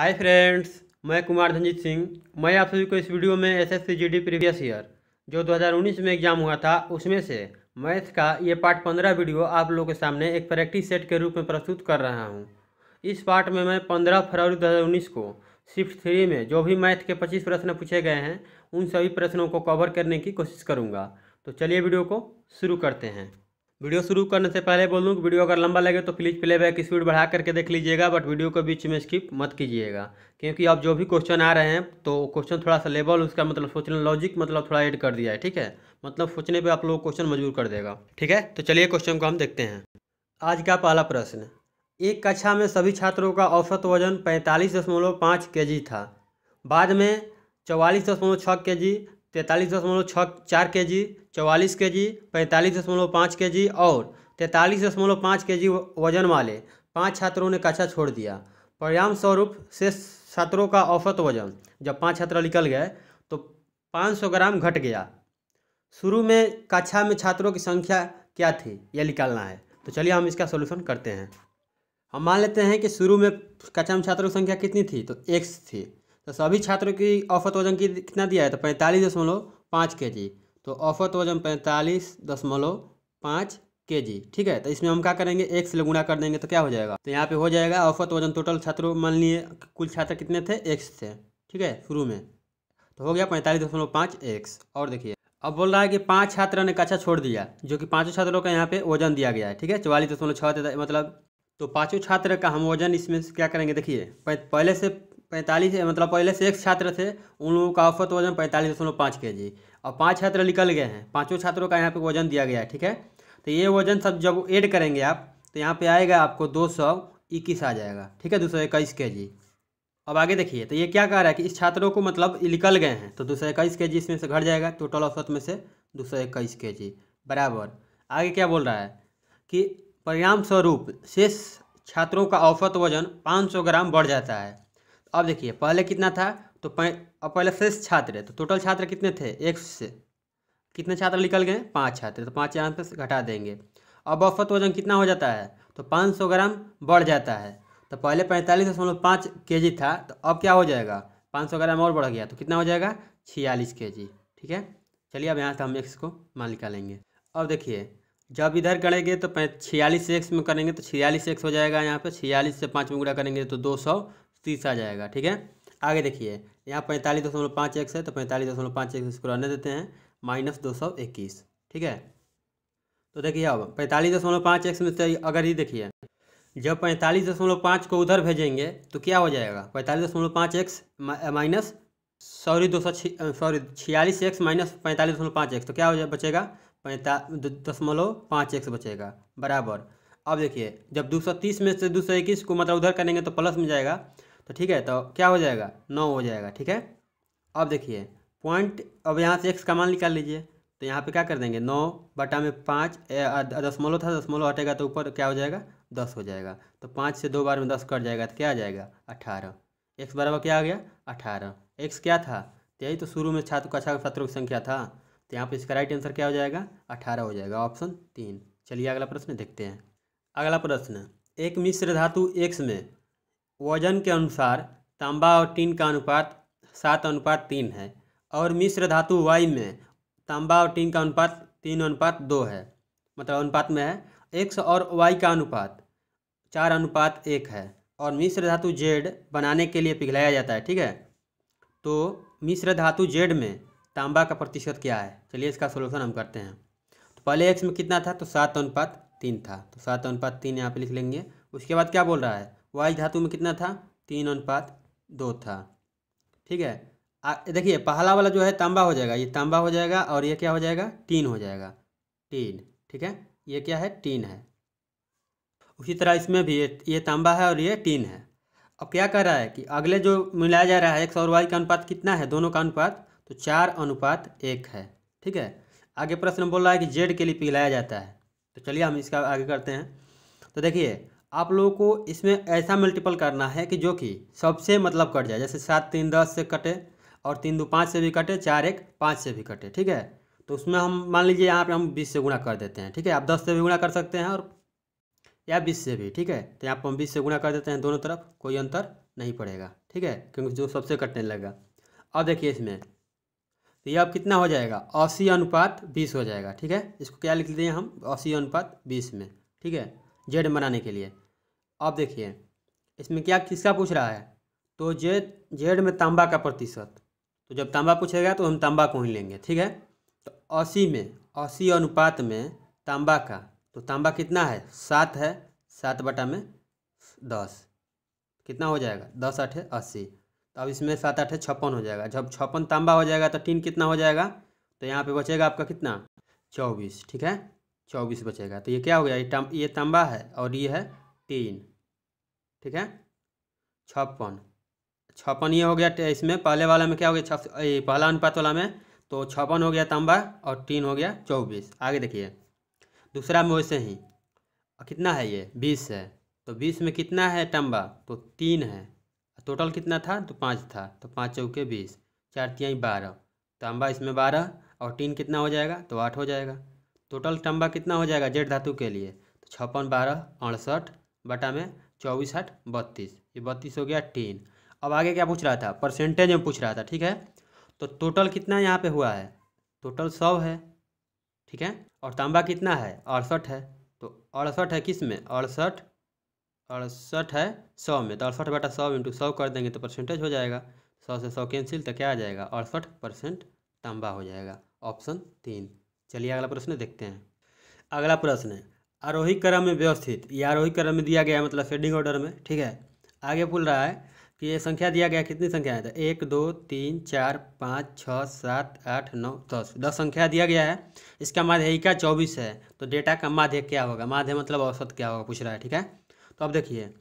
hi friends मैं कुमार धनजीत सिंह मैं आप सभी को इस वीडियो में S S G D previous year जो 2019 में एग्जाम हुआ था उसमें से मैथ का ये पार्ट पंद्रह वीडियो आप लोगों के सामने एक प्रैक्टिस सेट के रूप में प्रस्तुत कर रहा हूँ इस पार्ट में मैं पंद्रह फरवरी 2019 को शिफ्ट थ्री में जो भी मैथ के पच्चीस प्रश्न पूछे गए हैं उन सभी प्रश्नों को कवर करने की कोशिश करूँगा तो चलिए वीडियो को शुरू करते हैं वीडियो शुरू करने से पहले बोल कि वीडियो अगर लंबा लगे तो प्लीज़ प्लेबैक स्पीड बढ़ा करके देख लीजिएगा बट वीडियो को बीच में स्किप मत कीजिएगा क्योंकि अब जो भी क्वेश्चन आ रहे हैं तो क्वेश्चन थोड़ा सा लेवल उसका मतलब सोचने लॉजिक मतलब थोड़ा ऐड कर दिया है ठीक है मतलब सोचने पर आप लोग क्वेश्चन मजबूर कर देगा ठीक है तो चलिए क्वेश्चन को हम देखते हैं आज का पहला प्रश्न एक कक्षा में सभी छात्रों का औसत वजन पैंतालीस दशमलव पाँच के जी था बाद में चौवालीस दशमलव छः के जी तैंतालीस दशमलव छः चार के जी चौवालीस के जी पैंतालीस दशमलव पाँच के जी और तैंतालीस दशमलव पाँच के जी वजन वाले पाँच छात्रों ने कक्षा छोड़ दिया परिणाम स्वरूप से छात्रों का औसत वजन जब पाँच छात्र निकल गए तो पाँच सौ ग्राम घट गया शुरू में कक्षा में छात्रों की संख्या क्या थी यह निकालना है तो चलिए हम इसका सोल्यूशन करते हैं हम मान लेते हैं कि शुरू में कक्षा में छात्रों की संख्या कितनी थी तो एक थी तो सभी छात्रों की औफत वजन की कितना दिया है तो पैंतालीस दशमलव पाँच के जी तो औफत वजन पैंतालीस दशमलव पाँच के जी ठीक है तो इसमें हम क्या करेंगे एक से गुणा कर देंगे तो क्या हो जाएगा तो यहाँ पे हो जाएगा औफत वजन टोटल छात्रों मान लिए कुल छात्र कितने थे एक्स थे ठीक है शुरू में तो हो गया पैंतालीस दशमलव पाँच एक्स और देखिए अब बोल रहा है कि पाँच छात्रों ने कक्षा छोड़ दिया जो कि पाँचों छात्रों का यहाँ पे वजन दिया गया है ठीक है चौवालीस दशमलव छः मतलब तो पाँचों छात्र का हम वजन इसमें क्या करेंगे देखिए पहले से पैंतालीस मतलब पहले से एक छात्र थे उन लोगों का औसत वजन पैंतालीस दशमलव पाँच के जी और पाँच छात्र निकल गए हैं पाँचों छात्रों का यहाँ पे वजन दिया गया है ठीक है तो ये वजन सब जब ऐड करेंगे आप तो यहाँ पे आएगा आपको दो सौ इक्कीस आ जाएगा ठीक है दो सौ इक्कीस के जी अब आगे देखिए तो ये क्या कह रहा है कि इस छात्रों को मतलब निकल गए हैं तो दो सौ इक्कीस के जी इसमें से घट जाएगा टोटल औसत में से दो सौ इक्कीस के जी बराबर आगे क्या बोल रहा है कि परिणाम स्वरूप शेष छात्रों का औसत वजन सौ ग्राम बढ़ जाता है अब देखिए पहले कितना था तो अब पहले शेष छात्र तो टोटल छात्र कितने थे एक से कितने छात्र निकल गए पाँच छात्र तो पाँच यहाँ पे घटा देंगे अब औसत वजन कितना हो जाता है तो पाँच सौ ग्राम बढ़ जाता है तो पहले पैंतालीस दशमलव पाँच के जी था तो अब क्या हो जाएगा पाँच सौ ग्राम और बढ़ गया तो कितना हो जाएगा छियालीस के जी ठीक है चलिए अब यहाँ से हम एक्स को मान निकालेंगे अब देखिए जब इधर करेंगे तो छियालीस से एक्स में करेंगे तो छियालीस एक्स हो जाएगा यहाँ पे छियालीस से पाँच में गुड़ा करेंगे तो दो सौ तीस आ जाएगा ठीक है आगे देखिए यहाँ पैंतालीस दशमलव पाँच एक्स है तो पैंतालीस दशमलव पाँच एक्स इसको रहने देते हैं माइनस दो सौ इक्कीस ठीक है तो देखिए अब पैंतालीस दशमलव पाँच एक्स में अगर ये देखिए जब पैंतालीस दशमलव पाँच को उधर भेजेंगे तो क्या हो जाएगा पैंतालीस दशमलव पाँच एक्स माइनस सॉरी दो सौ सॉरी छियालीस एक्स माइनस पैंतालीस दशमलव पाँच एक्स तो क्या हो जाए बचेगा पैंता दशमलव पाँच एक्स बचेगा बराबर अब देखिए जब दो सौ तीस में से दो सौ इक्कीस को मतलब उधर करेंगे तो प्लस में जाएगा तो ठीक है तो क्या हो जाएगा नौ हो जाएगा ठीक है अब देखिए पॉइंट अब यहाँ से एक्स का मान निकाल लीजिए तो यहाँ पे क्या कर देंगे नौ बटा में पाँच दशमलव था दशमलव हटेगा तो ऊपर क्या हो जाएगा दस हो जाएगा तो पाँच से दो बार में दस कट जाएगा तो क्या आ जाएगा अठारह एक्स बराबर क्या आ गया अठारह एक्स क्या था तो यही तो शुरू में छात्र कक्षा छात्रों की संख्या था तो यहाँ पर इसका राइट आंसर क्या हो जाएगा अठारह हो जाएगा ऑप्शन तीन चलिए अगला प्रश्न देखते हैं अगला प्रश्न एक मिश्र धातु एक्स में वजन के अनुसार तांबा और टीन का अनुपात सात अनुपात तीन है और मिश्र धातु वाई में तांबा और टीन का अनुपात तीन अनुपात दो है मतलब अनुपात में है एक्स और वाई का अनुपात चार अनुपात एक है और मिश्र धातु जेड बनाने के लिए पिघलाया जाता है ठीक है तो मिश्र धातु जेड में तांबा का प्रतिशत क्या है चलिए इसका सोल्यूशन हम करते हैं तो पहले एक्स में कितना था तो सात अनुपात तीन था तो सात अनुपात तीन यहाँ पे लिख लेंगे उसके बाद क्या बोल रहा है वाई धातु में कितना था तीन अनुपात दो था ठीक है देखिए पहला वाला जो है तांबा हो जाएगा ये तांबा हो जाएगा और ये क्या हो जाएगा टीन हो जाएगा टीन ठीक है ये क्या है टीन है उसी तरह इसमें भी ये तांबा है और ये टीन है अब क्या कर रहा है कि अगले जो मिलाया जा रहा है एक्स और वाई का अनुपात कितना है दोनों का अनुपात तो चार अनुपात एक है ठीक है आगे प्रश्न बोल रहा है कि जेड के लिए पिघलाया जाता है तो चलिए हम इसका आगे करते हैं तो देखिए आप लोगों को इसमें ऐसा मल्टीपल करना है कि जो कि सबसे मतलब कट जाए जैसे सात तीन दस से कटे और तीन दो पाँच से भी कटे चार एक पाँच से भी कटे ठीक है तो उसमें हम मान लीजिए यहाँ पे हम बीस से गुणा कर देते हैं ठीक है आप दस से भी गुणा कर सकते हैं और या बीस से भी ठीक है तो यहाँ पर हम बीस से गुणा कर देते हैं दोनों तरफ कोई अंतर नहीं पड़ेगा ठीक है क्योंकि जो सबसे कटने लगेगा अब देखिए इसमें तो ये अब कितना हो जाएगा अस्सी अनुपात बीस हो जाएगा ठीक है इसको क्या लिख दें हम अस्सी अनुपात बीस में ठीक है जेड बनाने के लिए अब देखिए इसमें क्या किसका पूछ रहा है तो जेड जेड में तांबा का प्रतिशत तो जब तांबा पूछेगा तो हम तांबा को ही लेंगे ठीक है तो अस्सी में अस्सी अनुपात में तांबा का तो तांबा कितना है सात है सात बटा में दस कितना हो जाएगा दस आठ अस्सी तो अब इसमें सात आठ छप्पन हो जाएगा जब छप्पन तांबा हो जाएगा तो टीन कितना हो जाएगा तो यहाँ पे बचेगा आपका कितना चौबीस ठीक है चौबीस बचेगा तो ये क्या हो गया ये तम, ये तंबा है और ये है तीन ठीक है छप्पन छप्पन ये हो गया इसमें पहले वाला में क्या हो गया छप पहला अनुपात वाला में तो छप्पन हो गया तांबा और तीन हो गया चौबीस आगे देखिए दूसरा में वैसे ही कितना है ये बीस है तो बीस में कितना है तांबा तो तीन है टोटल कितना था तो पाँच था तो पाँच चौके बीस चार तिहाई बारह तांबा इसमें बारह और तीन कितना हो जाएगा तो आठ हो जाएगा टोटल टंबा कितना हो जाएगा जेड धातु के लिए तो छप्पन बारह अड़सठ बटा में चौबीस आठ बत्तीस ये बत्तीस हो गया तीन अब आगे क्या पूछ रहा था परसेंटेज में पूछ रहा था ठीक है तो टोटल कितना यहाँ पे हुआ है टोटल सौ है ठीक है और तांबा कितना है अड़सठ है तो अड़सठ है किस में अड़सठ अड़सठ है सौ में तो अड़सठ बटा सौ इंटू सौ कर देंगे तो परसेंटेज हो जाएगा सौ से सौ कैंसिल तो क्या आ जाएगा अड़सठ परसेंट तांबा हो जाएगा ऑप्शन तीन चलिए अगला प्रश्न देखते हैं अगला प्रश्न है आरोही क्रम में व्यवस्थित ये आरोही क्रम में दिया गया है मतलब फेडिंग ऑर्डर में ठीक है आगे बोल रहा है कि ये संख्या दिया गया कितनी संख्या है तो एक दो तीन चार पाँच छः सात आठ नौ दस दस संख्या दिया गया है इसका माध्यिका चौबीस है तो डेटा का माध्य क्या होगा माध्य मतलब औसत क्या होगा पूछ रहा है ठीक है तो अब देखिए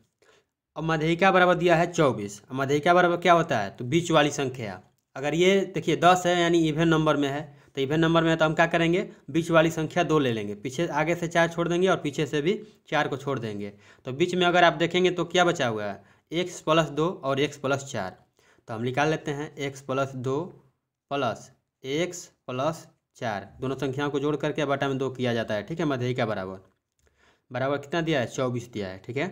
अब माध्यिका बराबर दिया है चौबीस माध्यिका बराबर क्या होता है तो बीच वाली संख्या अगर ये देखिए दस है यानी इवेन नंबर में है तो इवन नंबर में है तो हम क्या करेंगे बीच वाली संख्या दो ले लेंगे पीछे आगे से चार छोड़ देंगे और पीछे से भी चार को छोड़ देंगे तो बीच में अगर आप देखेंगे तो क्या बचा हुआ है एक्स प्लस दो और एक्स प्लस चार तो हम निकाल लेते हैं एक्स प्लस दो प्लस एक्स प्लस चार दोनों संख्याओं को जोड़ करके बटा में दो किया जाता है ठीक है मध्य का बराबर बराबर कितना दिया है चौबीस दिया है ठीक है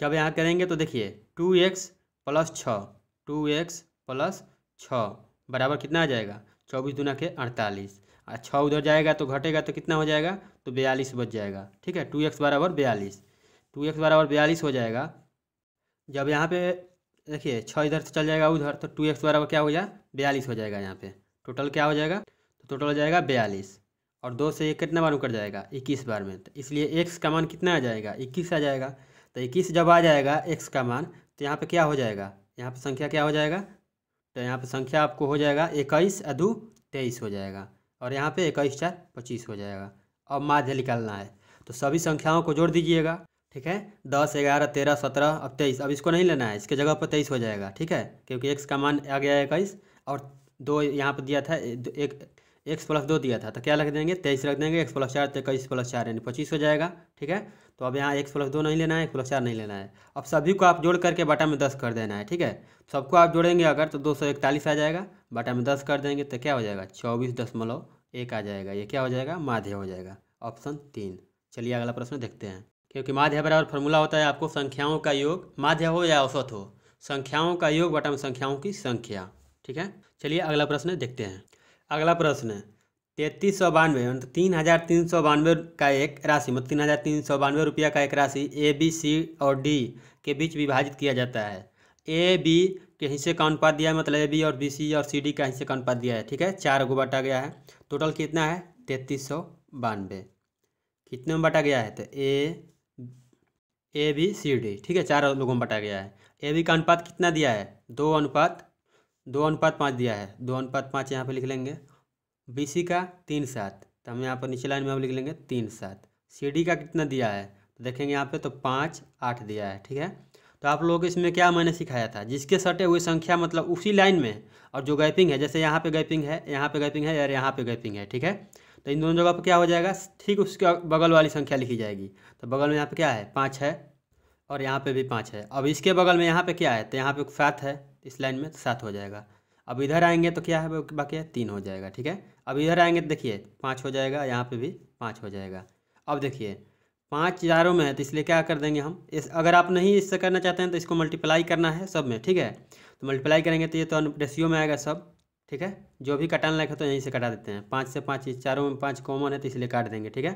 जब यहाँ करेंगे तो देखिए टू एक्स प्लस छः टू एक्स प्लस छः बराबर कितना आ जाएगा चौबीस दुना के अड़तालीस और छः उधर जाएगा तो घटेगा तो कितना हो जाएगा तो बयालीस बच जाएगा ठीक है टू एक्स बराबर बयालीस टू एक्स बराबर बयालीस हो जाएगा जब यहाँ पे देखिए छः इधर से चल जाएगा उधर तो टू एक्स बराबर क्या हो गया बयालीस हो जाएगा यहाँ पे टोटल क्या हो जाएगा तो टोटल हो जाएगा बयालीस और दो से एक कितना बार उकर जाएगा इक्कीस बार में तो इसलिए एक्स का मान कितना आ जाएगा इक्कीस आ जाएगा तो इक्कीस जब आ जाएगा एक्स का मान तो यहाँ पर क्या हो जाएगा यहाँ पर संख्या क्या हो जाएगा तो यहाँ पे संख्या आपको हो जाएगा इक्कीस दो तेईस हो जाएगा और यहाँ पे इक्कीस चार पच्चीस हो जाएगा अब माध्य निकालना है तो सभी संख्याओं को जोड़ दीजिएगा ठीक है दस ग्यारह तेरह सत्रह अब तेईस अब इसको नहीं लेना है इसके जगह पर तेईस हो जाएगा ठीक है क्योंकि एक्स का मान आ गया है इक्कीस और दो यहाँ पर दिया था एक एक्स प्लस दो दिया था तो क्या रख देंगे तेईस रख देंगे एक्स प्लस चार तेईस तो प्लस चार यानी पच्चीस हो जाएगा ठीक है तो अब यहाँ एक्स प्लस दो नहीं लेना है एक्स प्लस चार नहीं लेना है अब सभी को आप जोड़ करके बाटा में दस कर देना है ठीक है सबको आप जोड़ेंगे अगर तो दो सौ इकतालीस आ जाएगा बाटा में दस कर देंगे तो क्या हो जाएगा चौबीस दशमलव एक आ जाएगा ये क्या हो जाएगा माध्य हो जाएगा ऑप्शन तीन चलिए अगला प्रश्न देखते हैं क्योंकि माध्य बराबर फॉर्मूला होता है आपको संख्याओं का योग माध्य हो या औसत हो संख्याओं का योग बटा में संख्याओं की संख्या ठीक है चलिए अगला प्रश्न देखते हैं अगला प्रश्न है तैतीस सौ बानवे मतलब तीन हज़ार तीन सौ बानवे का एक राशि मतलब तीन हज़ार तीन सौ बानवे रुपया का एक राशि ए बी सी और डी के बीच विभाजित किया जाता है ए बी के हिस्से का अनुपात दिया है मतलब ए बी और बी सी और सी डी का हिस्से का अनुपात दिया है ठीक है चार को बांटा गया है टोटल कितना है तैतीस सौ बानवे कितने में बांटा गया है तो ए ए बी सी डी ठीक है चार लोगों में बांटा गया है ए बी का अनुपात कितना दिया है दो अनुपात दो अनुपात पाँच दिया है दो अनुपात पाँच यहाँ पर लिख लेंगे बी सी का तीन सात तो हम यहाँ पर नीचे लाइन में हम लिख लेंगे तीन सात सी डी का कितना दिया है तो देखेंगे यहाँ पे तो पाँच आठ दिया है ठीक है तो आप लोगों को इसमें क्या मैंने सिखाया था जिसके सटे हुए संख्या मतलब उसी लाइन में और जो गैपिंग है जैसे यहाँ पे गैपिंग है यहाँ पे गैपिंग है और यहाँ पे गैपिंग है ठीक है तो इन दोनों जगह पर क्या हो जाएगा ठीक उसके बगल वाली संख्या लिखी जाएगी तो बगल में यहाँ पर क्या है पाँच है और यहाँ पर भी पाँच है अब इसके बगल में यहाँ पर क्या है तो यहाँ पर सात है इस लाइन में तो सात हो जाएगा अब इधर आएंगे तो क्या है बाकी है तीन हो जाएगा ठीक है अब इधर आएंगे तो देखिए पाँच हो जाएगा यहाँ पे भी पाँच हो जाएगा अब देखिए पाँच चारों में है तो इसलिए क्या कर देंगे हम इस अगर आप नहीं इससे करना चाहते हैं तो इसको मल्टीप्लाई करना है सब में ठीक है तो मल्टीप्लाई करेंगे तो ये तो रेशियो में आएगा सब ठीक है जो भी कटाने लायक है तो यहीं से कटा देते हैं पाँच से पाँच चारों में पाँच कॉमन है तो इसलिए काट देंगे ठीक है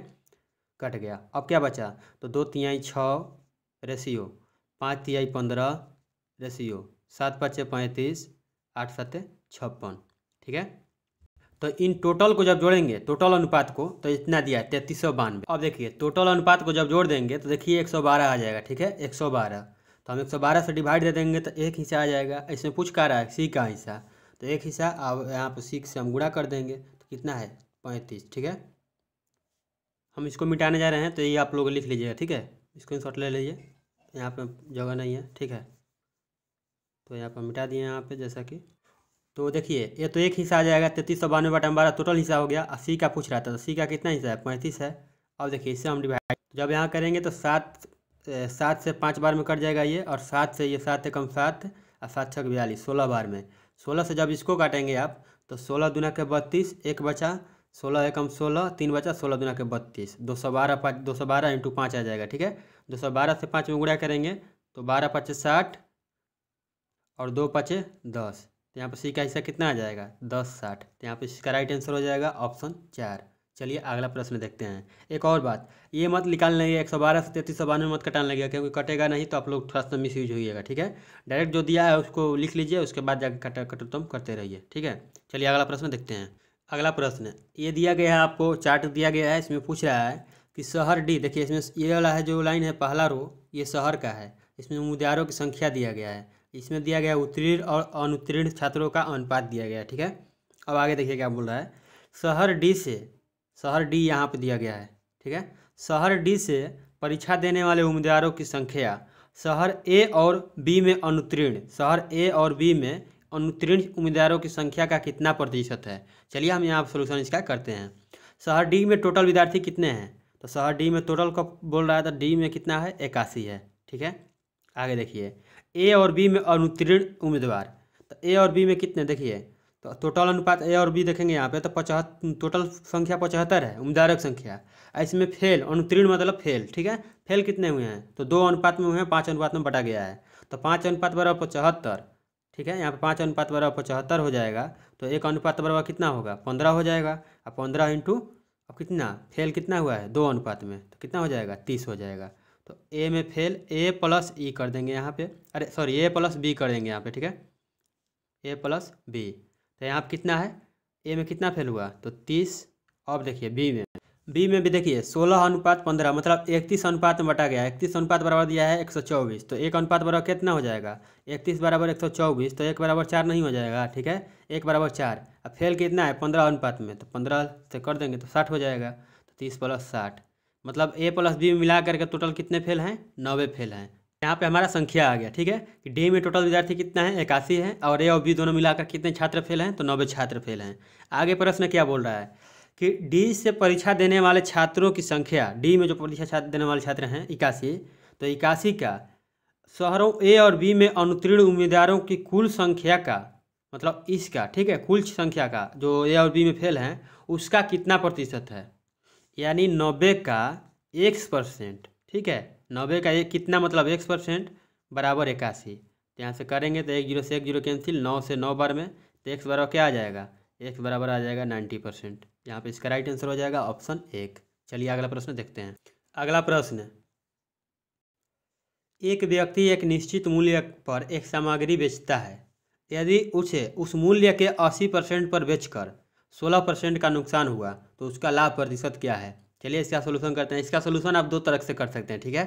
कट गया अब क्या बचा तो दो तिहाई छः रेशियो पाँच तिहाई पंद्रह रेशियो सात पाँच पैंतीस आठ सात छप्पन ठीक है तो इन टोटल को जब जोड़ेंगे टोटल अनुपात को तो इतना दिया है तैंतीस सौ बानवे अब देखिए टोटल अनुपात को जब जोड़ देंगे तो देखिए एक सौ बारह आ जाएगा ठीक है एक सौ बारह तो हम एक सौ बारह से डिवाइड दे देंगे तो एक हिस्सा आ जाएगा इसमें कुछ का रहा है सी का हिस्सा तो एक हिस्सा अब यहाँ पर सी से हम गुणा कर देंगे तो कितना है पैंतीस ठीक है हम इसको मिटाने जा रहे हैं तो ये आप लोग लिख लीजिएगा ठीक है इसको शॉट ले लीजिए यहाँ पर जगह नहीं है ठीक है तो यहाँ पर मिटा दिए यहाँ पे जैसा कि तो देखिए ये तो एक हिस्सा आ जाएगा तैतीस सौ बानवे बटन बारह टोटल हिस्सा हो गया और सी का पूछ रहा था तो सी का कितना हिस्सा है पैंतीस है अब देखिए इससे हम डिवाइड तो जब यहाँ करेंगे तो सात सात से पाँच बार में कट जाएगा ये और सात से ये सात कम सात और सात छः बयालीस सोलह बार में सोलह से जब इसको काटेंगे आप तो सोलह दुना के बत्तीस एक बचा सोलह एकम सोलह तीन बचा सोलह दुना के बत्तीस दो सौ बारह पाँच दो सौ बारह इंटू पाँच आ जाएगा ठीक है दो सौ बारह से पाँच में गुड़ा करेंगे तो बारह पाँच साठ और दो पचे दस तो यहाँ पर सी का हिस्सा कितना आ जाएगा दस साठ तो यहाँ पर इसका राइट आंसर हो जाएगा ऑप्शन चार चलिए अगला प्रश्न देखते हैं एक और बात ये मत निकालने लगे एक सौ बारह से तैतीस सौ बानवे मत कटाने लगेगा क्योंकि कटेगा नहीं तो आप लोग थोड़ा सा मिस यूज होइएगा ठीक है डायरेक्ट जो दिया है उसको लिख लीजिए उसके बाद जाकर कटा कटोत्तम करते रहिए ठीक है चलिए अगला प्रश्न देखते हैं अगला प्रश्न ये दिया गया है आपको चार्ट दिया गया है इसमें पूछ रहा है कि शहर डी देखिए इसमें ये वाला है जो लाइन है पहला रो ये शहर का है इसमें उम्मीदवारों की संख्या दिया गया है इसमें दिया गया उत्तीर्ण और अनुत्तीर्ण छात्रों का अनुपात दिया गया ठीक है अब आगे देखिए क्या बोल रहा है शहर डी से शहर डी यहाँ पर दिया गया है ठीक है शहर डी से परीक्षा देने वाले उम्मीदवारों की संख्या शहर ए और बी में अनुत्तीर्ण शहर ए और बी में अनुत्तीर्ण उम्मीदवारों की संख्या का कितना प्रतिशत है चलिए हम यहाँ सोल्यूशन इसका करते हैं शहर डी में टोटल विद्यार्थी कितने हैं तो शहर डी में टोटल का बोल रहा है तो डी में कितना है इक्यासी है ठीक है आगे देखिए ए और बी में अनुत्तीर्ण उम्मीदवार तो ए और बी में कितने देखिए तो टोटल अनुपात ए और बी देखेंगे यहाँ पे तो पचहत टोटल संख्या पचहत्तर है उम्मीदवारक संख्या इसमें फेल अनुत्तीर्ण मतलब फेल ठीक है फेल कितने हुए हैं तो दो अनुपात में हुए हैं पाँच अनुपात में बटा गया है तो पाँच अनुपात बराबर पचहत्तर ठीक है यहाँ पे पाँच अनुपात बराबर पचहत्तर हो जाएगा तो एक अनुपात बराबर कितना होगा पंद्रह हो जाएगा और पंद्रह इंटू अब कितना फेल कितना हुआ है दो अनुपात में तो कितना हो जाएगा तीस हो जाएगा ए में फेल ए प्लस ई कर देंगे यहाँ पे अरे सॉरी ए प्लस बी कर देंगे यहाँ पे ठीक है ए प्लस बी तो यहाँ पर कितना है ए में कितना फेल हुआ तो तीस अब देखिए बी में बी में भी देखिए सोलह अनुपात पंद्रह मतलब इकतीस अनुपात में बटा गया इकतीस अनुपात बराबर दिया है एक सौ चौबीस तो एक अनुपात बराबर कितना हो जाएगा इकतीस बराबर एक सौ चौबीस तो एक बराबर चार नहीं हो जाएगा ठीक है एक बराबर चार अब फेल कितना है पंद्रह अनुपात में तो पंद्रह से कर देंगे तो साठ हो जाएगा तो तीस प्लस साठ मतलब ए प्लस बी में मिला करके टोटल कितने फेल हैं नब्बे फेल हैं यहाँ पे हमारा संख्या आ गया ठीक है कि डी में टोटल विद्यार्थी कितना है इक्यासी है और ए और बी दोनों मिलाकर कितने छात्र फेल हैं तो नब्बे छात्र फेल हैं आगे प्रश्न क्या बोल रहा है कि डी से परीक्षा देने वाले छात्रों की संख्या डी में जो परीक्षा छात्र देने वाले छात्र हैं इक्यासी तो इक्यासी का शहरों ए और बी में अनुत्तीर्ण उम्मीदवारों की कुल संख्या का मतलब इसका ठीक है कुल संख्या का जो ए और बी में फेल हैं उसका कितना प्रतिशत है यानी नब्बे का एक्स परसेंट ठीक है नब्बे का एक कितना मतलब एक्स परसेंट बराबर इक्यासी तो यहाँ से करेंगे तो एक जीरो से एक जीरो कैंसिल नौ से नौ बार में तो एक्स बराबर क्या आ जाएगा एक्स बराबर आ जाएगा नाइन्टी परसेंट यहाँ पर इसका राइट आंसर हो जाएगा ऑप्शन एक चलिए अगला प्रश्न देखते हैं अगला प्रश्न एक व्यक्ति एक निश्चित मूल्य पर एक सामग्री बेचता है यदि उसे उस मूल्य के अस्सी परसेंट पर बेचकर सोलह परसेंट का नुकसान हुआ तो उसका लाभ प्रतिशत क्या है चलिए इसका सोल्यूशन करते हैं इसका सोल्यूशन आप दो तरह से कर सकते हैं ठीक है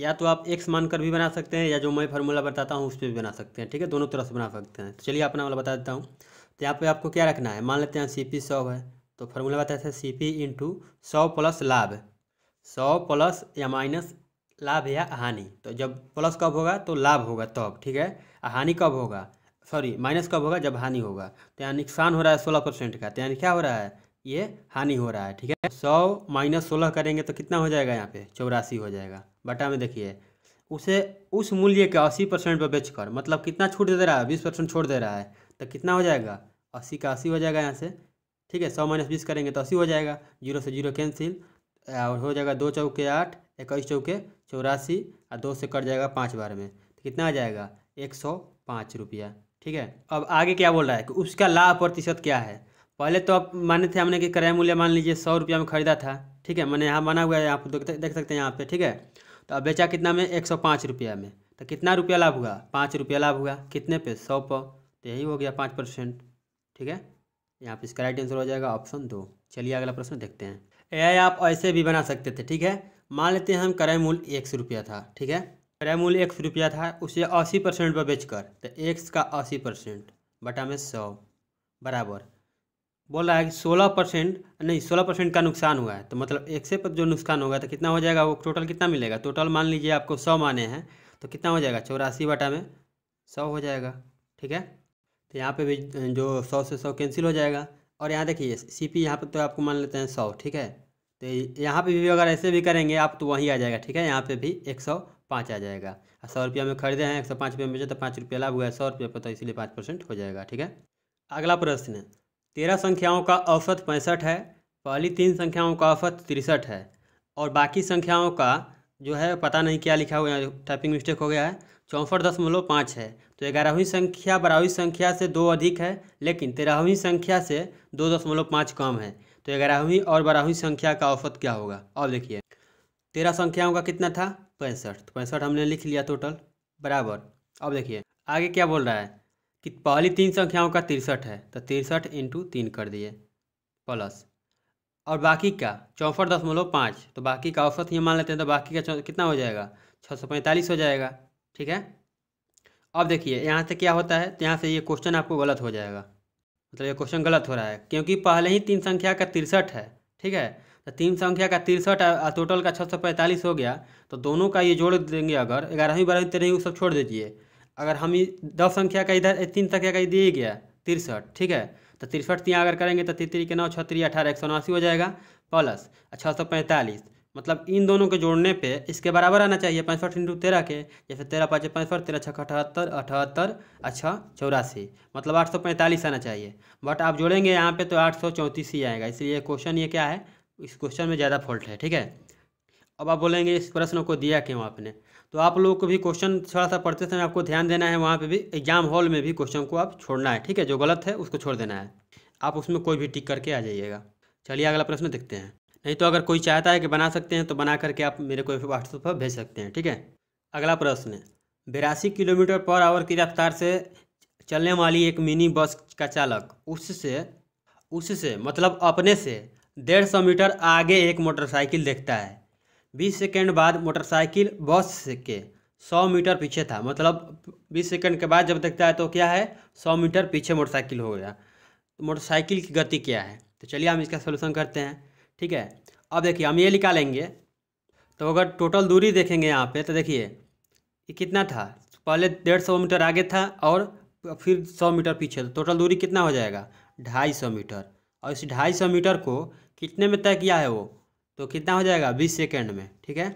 या तो आप एक्स मानकर कर भी बना सकते हैं या जो मैं फार्मूला बताता हूँ उस पर भी बना सकते हैं ठीक है दोनों तरह से बना सकते हैं तो चलिए अपना वाला बता देता हूँ तो यहाँ पे आपको क्या रखना है मान लेते हैं सी पी सौ है तो फार्मूला बताते हैं सी पी इंटू सौ प्लस लाभ सौ प्लस या माइनस लाभ या हानि तो जब प्लस कब होगा तो लाभ होगा तब तो, ठीक है हानि कब होगा सॉरी माइनस कब होगा जब हानि होगा तो यहाँ नुकसान हो रहा है सोलह परसेंट का तो यानी क्या हो रहा है ये हानि हो रहा है ठीक है सौ माइनस सोलह करेंगे तो कितना हो जाएगा यहाँ पे चौरासी हो जाएगा बटा में देखिए उसे उस मूल्य के अस्सी परसेंट पर बेचकर मतलब कितना छूट दे रहा है बीस परसेंट छोड़ दे रहा है तो कितना हो जाएगा अस्सी का अस्सी हो जाएगा यहाँ से ठीक है सौ माइनस बीस करेंगे तो अस्सी हो जाएगा जीरो से जीरो कैंसिल और हो जाएगा दो चौके आठ इक्कीस चौके चौरासी और दो से कट जाएगा पाँच बार में तो कितना आ जाएगा एक सौ पाँच रुपया ठीक है अब आगे क्या बोल रहा है कि उसका लाभ प्रतिशत क्या है पहले तो आप माने थे हमने कि क्रय मूल्य मान लीजिए सौ रुपया में खरीदा था ठीक है मैंने यहाँ माना हुआ है यहाँ पर देख सकते हैं यहाँ पे ठीक है तो अब बेचा कितना में एक सौ पाँच रुपया में तो कितना रुपया लाभ हुआ पाँच रुपया लाभ हुआ कितने पे सौ पर तो यही हो गया पाँच परसेंट ठीक है यहाँ पे इसका राइट आंसर हो जाएगा ऑप्शन दो चलिए अगला प्रश्न देखते हैं ए आप ऐसे भी बना सकते थे ठीक है मान लेते हैं हम क्रय मूल्य एक सौ रुपया था ठीक है क्रय मूल्य एक रुपया था उसे अस्सी परसेंट पर बेचकर तो एक्स का अस्सी परसेंट बटा में सौ बराबर बोल रहा है कि सोलह परसेंट नहीं सोलह परसेंट का नुकसान हुआ है तो मतलब एक से पर जो नुकसान होगा तो कितना हो जाएगा वो टोटल कितना मिलेगा टोटल मान लीजिए आपको सौ माने हैं तो कितना हो जाएगा चौरासी बटा में सौ हो जाएगा ठीक है तो यहाँ पर भी जो सौ से सौ कैंसिल हो जाएगा और यहाँ देखिए सी पी यहाँ पर तो आपको मान लेते हैं सौ ठीक है तो यहाँ पे भी अगर ऐसे भी करेंगे आप तो वहीं आ जाएगा ठीक है यहाँ पे भी एक सौ पाँच आ जाएगा सौ रुपया में खरीदे हैं एक सौ पाँच रुपये में बेचे तो पाँच रुपया लाभ हुआ है सौ रुपये पर तो इसीलिए पाँच परसेंट हो जाएगा ठीक है अगला प्रश्न है तेरह संख्याओं का औसत पैंसठ है पहली तीन संख्याओं का औसत तिरसठ है और बाकी संख्याओं का जो है पता नहीं क्या लिखा हुआ है टाइपिंग मिस्टेक हो गया है चौंसठ दशमलव पाँच है तो ग्यारहवीं संख्या बारहवीं संख्या से दो अधिक है लेकिन तेरहवीं संख्या से दो दशमलव पाँच कम है तो ग्यारहवीं और बारहवीं संख्या का औसत क्या होगा और देखिए तेरह संख्याओं का कितना था पैंसठ तो पैंसठ हमने लिख लिया टोटल बराबर अब देखिए आगे क्या बोल रहा है कि पहली तीन संख्याओं का तिरसठ है तो तिरसठ इंटू तीन कर दिए प्लस और बाकी का चौंसठ दशमलव पाँच तो बाकी का औसत ये मान लेते हैं तो बाकी का कितना हो जाएगा छः सौ पैंतालीस हो जाएगा ठीक है अब देखिए यहाँ से क्या होता है तो यहाँ से ये क्वेश्चन आपको गलत हो जाएगा मतलब ये क्वेश्चन गलत हो रहा है क्योंकि पहले ही तीन संख्या का तिरसठ है ठीक है तो तीन संख्या का तिरसठ टोटल का छः सौ पैंतालीस हो गया तो दोनों का ये जोड़ देंगे अगर ग्यारहवीं बारहवीं तेरहवीं सब छोड़ दीजिए अगर हम दस संख्या का इधर तीन संख्या का दिए गया तिरसठ ठीक है तो तिरसठ तीन तो अगर करेंगे तो तिरतरी के नौ छत्तीस अठारह एक सौ उनासी हो जाएगा प्लस छः सौ पैंतालीस मतलब इन दोनों के जोड़ने पे इसके बराबर आना चाहिए पैंसठ इंटू तेरह के जैसे तेरह पाँच पैंसठ तेरह छः अठहत्तर अठहत्तर अच्छा चौरासी मतलब आठ सौ पैंतालीस आना चाहिए बट आप जोड़ेंगे यहाँ पे तो आठ सौ चौंतीस ही आएगा इसलिए क्वेश्चन ये क्या है इस क्वेश्चन में ज़्यादा फॉल्ट है ठीक है अब आप बोलेंगे इस प्रश्न को दिया क्यों आपने तो आप लोगों को भी क्वेश्चन थोड़ा सा पढ़ते समय आपको ध्यान देना है वहाँ पे भी एग्जाम हॉल में भी क्वेश्चन को आप छोड़ना है ठीक है जो गलत है उसको छोड़ देना है आप उसमें कोई भी टिक करके आ जाइएगा चलिए अगला प्रश्न देखते हैं नहीं तो अगर कोई चाहता है कि बना सकते हैं तो बना करके आप मेरे को व्हाट्सएप पर भेज सकते हैं ठीक है अगला प्रश्न बिरासी किलोमीटर पर आवर की रफ्तार से चलने वाली एक मिनी बस का चालक उससे उससे मतलब अपने से डेढ़ सौ मीटर आगे एक मोटरसाइकिल देखता है बीस सेकेंड बाद मोटरसाइकिल बस के सौ मीटर पीछे था मतलब बीस सेकेंड के बाद जब देखता है तो क्या है सौ मीटर पीछे मोटरसाइकिल हो गया तो मोटरसाइकिल की गति क्या है तो चलिए हम इसका सोल्यूशन करते हैं ठीक है अब देखिए हम ये निकालेंगे तो अगर टोटल दूरी देखेंगे यहाँ पे तो देखिए ये कितना था पहले डेढ़ सौ मीटर आगे था और फिर सौ मीटर पीछे तो टोटल दूरी कितना हो जाएगा ढाई सौ मीटर और इस ढाई सौ मीटर को कितने में तय किया है वो तो कितना हो जाएगा बीस सेकेंड में ठीक है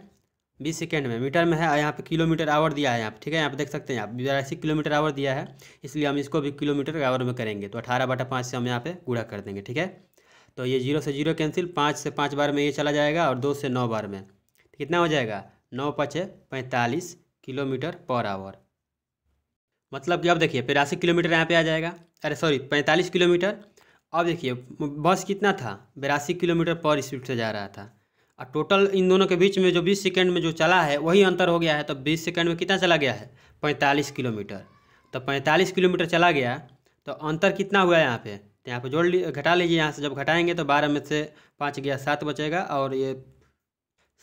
बीस सेकेंड में मीटर में है यहाँ पे किलोमीटर आवर दिया है यहाँ पे ठीक है यहाँ पे देख सकते हैं आप बिरासी किलोमीटर आवर दिया है इसलिए हम इसको भी किलोमीटर आवर में करेंगे तो अठारह बटा पाँच से हम यहाँ पे गुड़ा कर देंगे ठीक है तो ये जीरो से जीरो कैंसिल पाँच से पाँच बार में ये चला जाएगा और दो से नौ बार में तो कितना हो जाएगा नौ पचे पैंतालीस किलोमीटर पर आवर मतलब कि अब देखिए बिरासी किलोमीटर यहाँ पर आ जाएगा अरे सॉरी पैंतालीस किलोमीटर अब देखिए बस कितना था बिरासी किलोमीटर पर स्पीड से जा रहा था और टोटल इन दोनों के बीच में जो 20 सेकंड में जो चला है वही अंतर हो गया है तो 20 सेकंड में कितना चला गया है 45 किलोमीटर तो 45 किलोमीटर चला गया तो अंतर कितना हुआ है यहाँ पे तो यहाँ पे जोड़ ली घटा लीजिए यहाँ से जब घटाएंगे तो बारह में से पाँच गया सात बचेगा और ये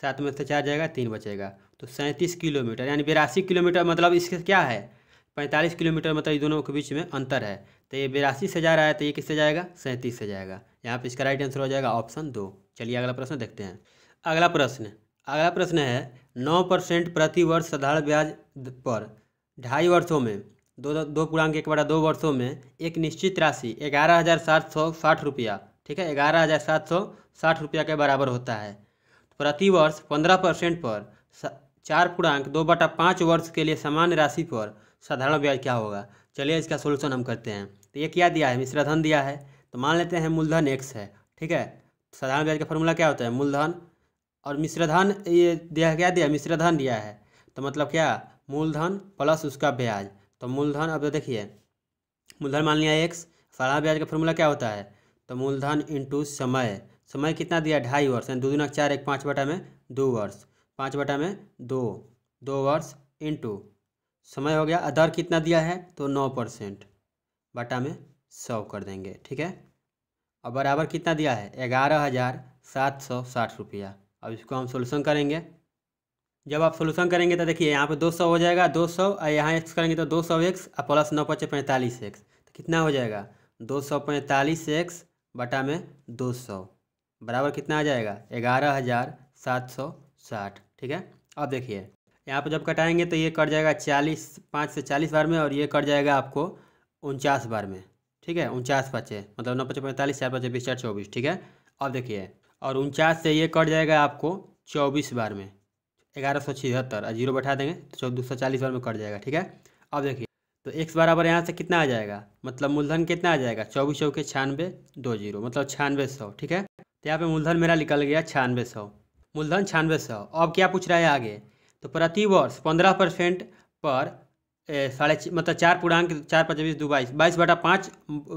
सात में से चार जाएगा तीन बचेगा तो सैंतीस किलोमीटर यानी बिरासी किलोमीटर मतलब इसके क्या है पैंतालीस किलोमीटर मतलब दोनों के बीच में अंतर है तो ये बिरासी से जा रहा है तो ये किससे जाएगा सैंतीस से जाएगा यहाँ पे इसका राइट आंसर हो जाएगा ऑप्शन दो चलिए अगला प्रश्न देखते हैं अगला प्रश्न अगला प्रश्न है नौ परसेंट प्रति वर्ष साधारण ब्याज पर ढाई वर्षों में दो दो पूर्णांक एक बड़ा दो वर्षों में एक निश्चित राशि ग्यारह हज़ार सात सौ साठ रुपया ठीक है ग्यारह हज़ार सात सौ साठ रुपया के बराबर होता है प्रति वर्ष पंद्रह परसेंट पर चार पूर्णांक दो बटा पाँच वर्ष के लिए सामान्य राशि पर साधारण ब्याज क्या होगा चलिए इसका सोल्यूशन हम करते हैं तो ये क्या दिया है मिश्रधन दिया है तो मान लेते हैं मूलधन एक्स है ठीक है साधारण ब्याज का फॉर्मूला क्या होता है मूलधन और मिश्रधन ये दिया क्या दिया मिश्रधन दिया है तो मतलब क्या मूलधन प्लस उसका ब्याज तो मूलधन अब तो देखिए मूलधन मान लिया एक्स साधारण ब्याज का फॉर्मूला क्या होता है तो मूलधन इंटू समय समय कितना दिया ढाई वर्ष यानी दो दिन चार एक पाँच बटा में दो वर्ष पाँच बटा में दो दो वर्ष इंटू समय हो गया अदर कितना दिया है तो नौ परसेंट बटा में सौ कर देंगे ठीक है और बराबर कितना दिया है ग्यारह हज़ार सात सौ साठ रुपया अब इसको हम सोल्यूसन करेंगे जब आप सोल्यूशन करेंगे तो देखिए यहाँ पे दो सौ हो जाएगा दो सौ और यहाँ एक्स करेंगे तो दो सौ एक्स और प्लस नौ पचे पैंतालीस एक्स तो कितना हो जाएगा दो सौ पैंतालीस एक्स बटा में दो सौ बराबर कितना आ जाएगा ग्यारह हज़ार सात सौ साठ ठीक है अब देखिए यहाँ पर जब कटाएंगे तो ये कट जाएगा चालीस पाँच से चालीस बार में और ये कट जाएगा आपको उनचास बार में ठीक है उनचास पचे मतलब नौ पचे पैंतालीस चार पचे बीस चार चौबीस ठीक है अब देखिए और उनचास से ये कट जाएगा आपको चौबीस बार में ग्यारह सौ छिहत्तर जीरो बैठा देंगे तो दो सौ चालीस बार में कट जाएगा ठीक है अब देखिए तो एक्स बराबर यहाँ से कितना आ जाएगा मतलब मूलधन कितना आ जाएगा चौबीस चौके छियानवे दो जीरो मतलब छियानवे सौ ठीक है तो यहाँ पे मूलधन मेरा निकल गया छियानवे सौ मूलधन छियानवे सौ अब क्या पूछ रहा है आगे तो प्रतिवर्ष पंद्रह परसेंट पर साढ़े मतलब चार पूर्णांक चार पचास बीस दो बाईस बाईस बटा पाँच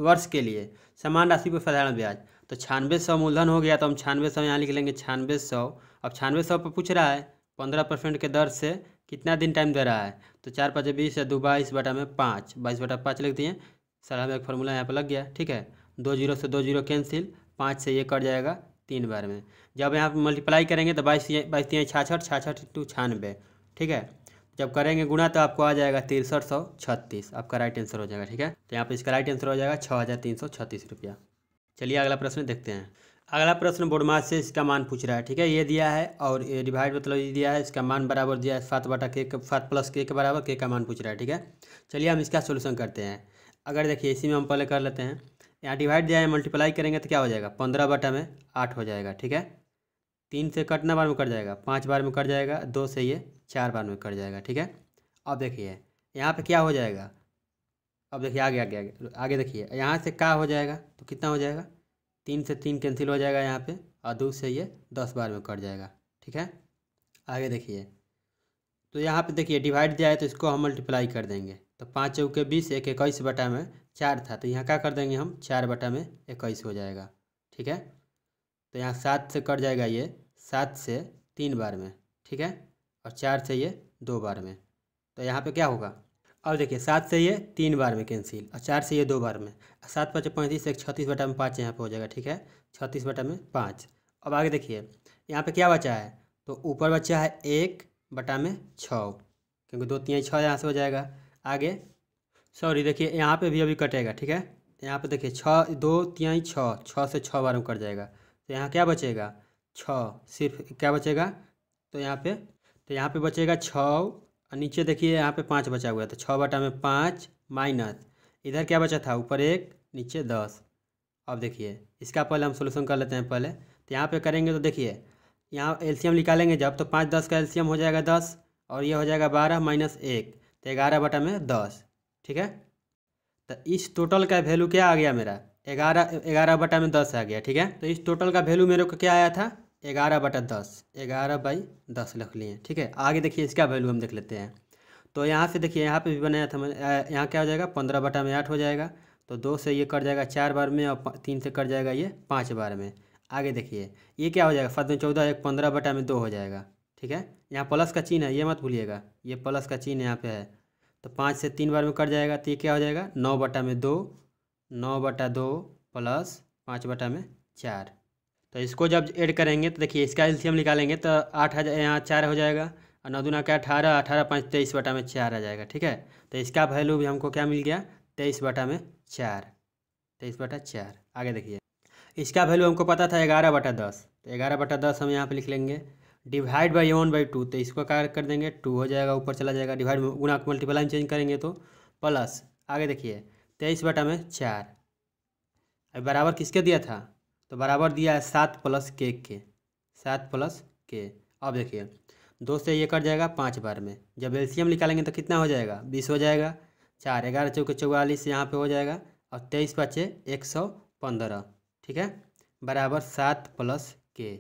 वर्ष के लिए समान राशि पर साधारण ब्याज तो छानवे सौ मूलधन हो गया तो हम छानवे सौ यहाँ लिख लेंगे छानवे सौ अब छानवे सौ पर पूछ रहा है पंद्रह परसेंट के दर से कितना दिन टाइम दे रहा है तो चार पचास बीस या दो बाईस बटा में पाँच बाईस बटा पाँच लिख दिए सर हमें एक फॉर्मूला यहाँ पर लग गया ठीक है दो जीरो से दो जीरो कैंसिल पाँच से ये कट जाएगा तीन बार में जब यहाँ पर मल्टीप्लाई करेंगे तो बाईस बाईस तीन छाछठ छाछठ टू छानबे ठीक है जब करेंगे गुणा तो आपको आ जाएगा तिरसठ सौ छत्तीस आपका राइट आंसर हो जाएगा ठीक है तो यहाँ पर इसका राइट आंसर हो जाएगा छः हज़ार तीन सौ छत्तीस रुपया चलिए अगला प्रश्न देखते हैं अगला प्रश्न बोर्डमास से इसका मान पूछ रहा है ठीक है ये दिया है और ये डिवाइड मतलब ये दिया है इसका मान बराबर दिया है सात बटा के सात प्लस के के बराबर के का मान पूछ रहा है ठीक है चलिए हम इसका सोल्यूशन करते हैं अगर देखिए इसी में हम पहले कर लेते हैं यहाँ डिवाइड दिया है मल्टीप्लाई करेंगे तो क्या हो जाएगा पंद्रह बटा में आठ हो जाएगा ठीक है तीन से कटना बार में कट जाएगा पाँच बार में कट जाएगा दो से ये चार बार में कट जाएगा ठीक है अब देखिए यहाँ पर क्या हो जाएगा अब देखिए आगे आगे आगे आगे देखिए यहाँ से का हो जाएगा तो कितना हो जाएगा तीन से तीन कैंसिल हो जाएगा यहाँ पे और दो से ये दस बार में कट जाएगा ठीक है आगे देखिए तो यहाँ पे देखिए डिवाइड दिया है तो इसको हम मल्टीप्लाई कर देंगे तो पाँच चौके बीस एक इक्कीस बटा में चार था तो यहाँ क्या कर देंगे हम चार बटा में इक्कीस हो जाएगा ठीक है तो यहाँ सात से कट जाएगा ये सात से तीन बार में ठीक है और चार से ये दो बार में तो यहाँ पे क्या होगा अब देखिए सात से ये तीन बार में कैंसिल और चार से ये दो बार में सात पाँच पैंतीस एक छत्तीस बटा में पाँच यहाँ पर हो जाएगा ठीक है छत्तीस बटा में पाँच अब आगे देखिए यहाँ पे क्या बचा है तो ऊपर बचा है एक बटा में छः क्योंकि दो तीन छः यहाँ से हो जाएगा आगे सॉरी देखिए यहाँ पे भी अभी कटेगा ठीक है यहाँ पे देखिए छः दो तिहाई छः छः से छः बार में कट जाएगा तो यहाँ क्या बचेगा छः सिर्फ क्या बचेगा तो यहाँ पे तो यहाँ पे बचेगा छः और नीचे देखिए यहाँ पे पाँच बचा हुआ है तो छः बटा में पाँच माइनस इधर क्या बचा था ऊपर एक नीचे दस अब देखिए इसका पहले हम सोल्यूशन कर लेते हैं पहले तो यहाँ पर करेंगे तो देखिए यहाँ एलसीएम निकालेंगे जब तो पाँच दस का एलसीएम हो जाएगा दस और ये हो जाएगा बारह माइनस एक तो ग्यारह बटा में दस ठीक है तो इस टोटल का वैल्यू क्या आ गया मेरा ग्यारह ग्यारह बटा में दस आ गया ठीक है तो इस टोटल का वैल्यू मेरे को क्या आया था ग्यारह बटा दस ग्यारह बाई दस लिख लिए ठीक है आगे देखिए इसका वैल्यू हम देख लेते हैं तो यहाँ से देखिए यहाँ पे भी बनाया था तो यहाँ क्या हो जाएगा पंद्रह बटा में आठ हो जाएगा तो दो से ये कट जाएगा चार बार में और तीन से कट जाएगा ये पाँच बार में आगे देखिए ये क्या हो जाएगा फर्द में चौदह एक पंद्रह बटा में दो हो जाएगा ठीक है यहाँ प्लस का चीन है ये मत भूलिएगा ये प्लस का चीन यहाँ पे है तो पाँच से तीन बार में कट जाएगा तो ये क्या हो जाएगा नौ बटा में दो नौ बटा दो प्लस पाँच बटा में चार तो इसको जब ऐड करेंगे तो देखिए इसका एल्सियम निकालेंगे तो आठ हज़ार यहाँ चार हो जाएगा और नौ दूना क्या अठारह अठारह पाँच तेईस बटा में चार आ जाएगा ठीक है तो इसका वैल्यू भी हमको क्या मिल गया तेईस बटा में चार तेईस बटा चार आगे देखिए इसका वैल्यू हमको पता था ग्यारह बटा दस तो ग्यारह बटा दस हम यहाँ पर लिख लेंगे divide by one by two तो इसको क्या कर देंगे टू हो जाएगा ऊपर चला जाएगा डिवाइड गुना मल्टीप्लाई में चेंज करेंगे तो प्लस आगे देखिए तेईस बटा में चार अभी बराबर किसके दिया था तो बराबर दिया है सात प्लस के के सात प्लस के अब देखिए दो से ये कट जाएगा पाँच बार में जब एलसीएम निकालेंगे तो कितना हो जाएगा बीस हो जाएगा चार ग्यारह चौके चौवालीस यहाँ पर हो जाएगा और तेईस पाँचे एक सौ पंद्रह ठीक है बराबर सात प्लस के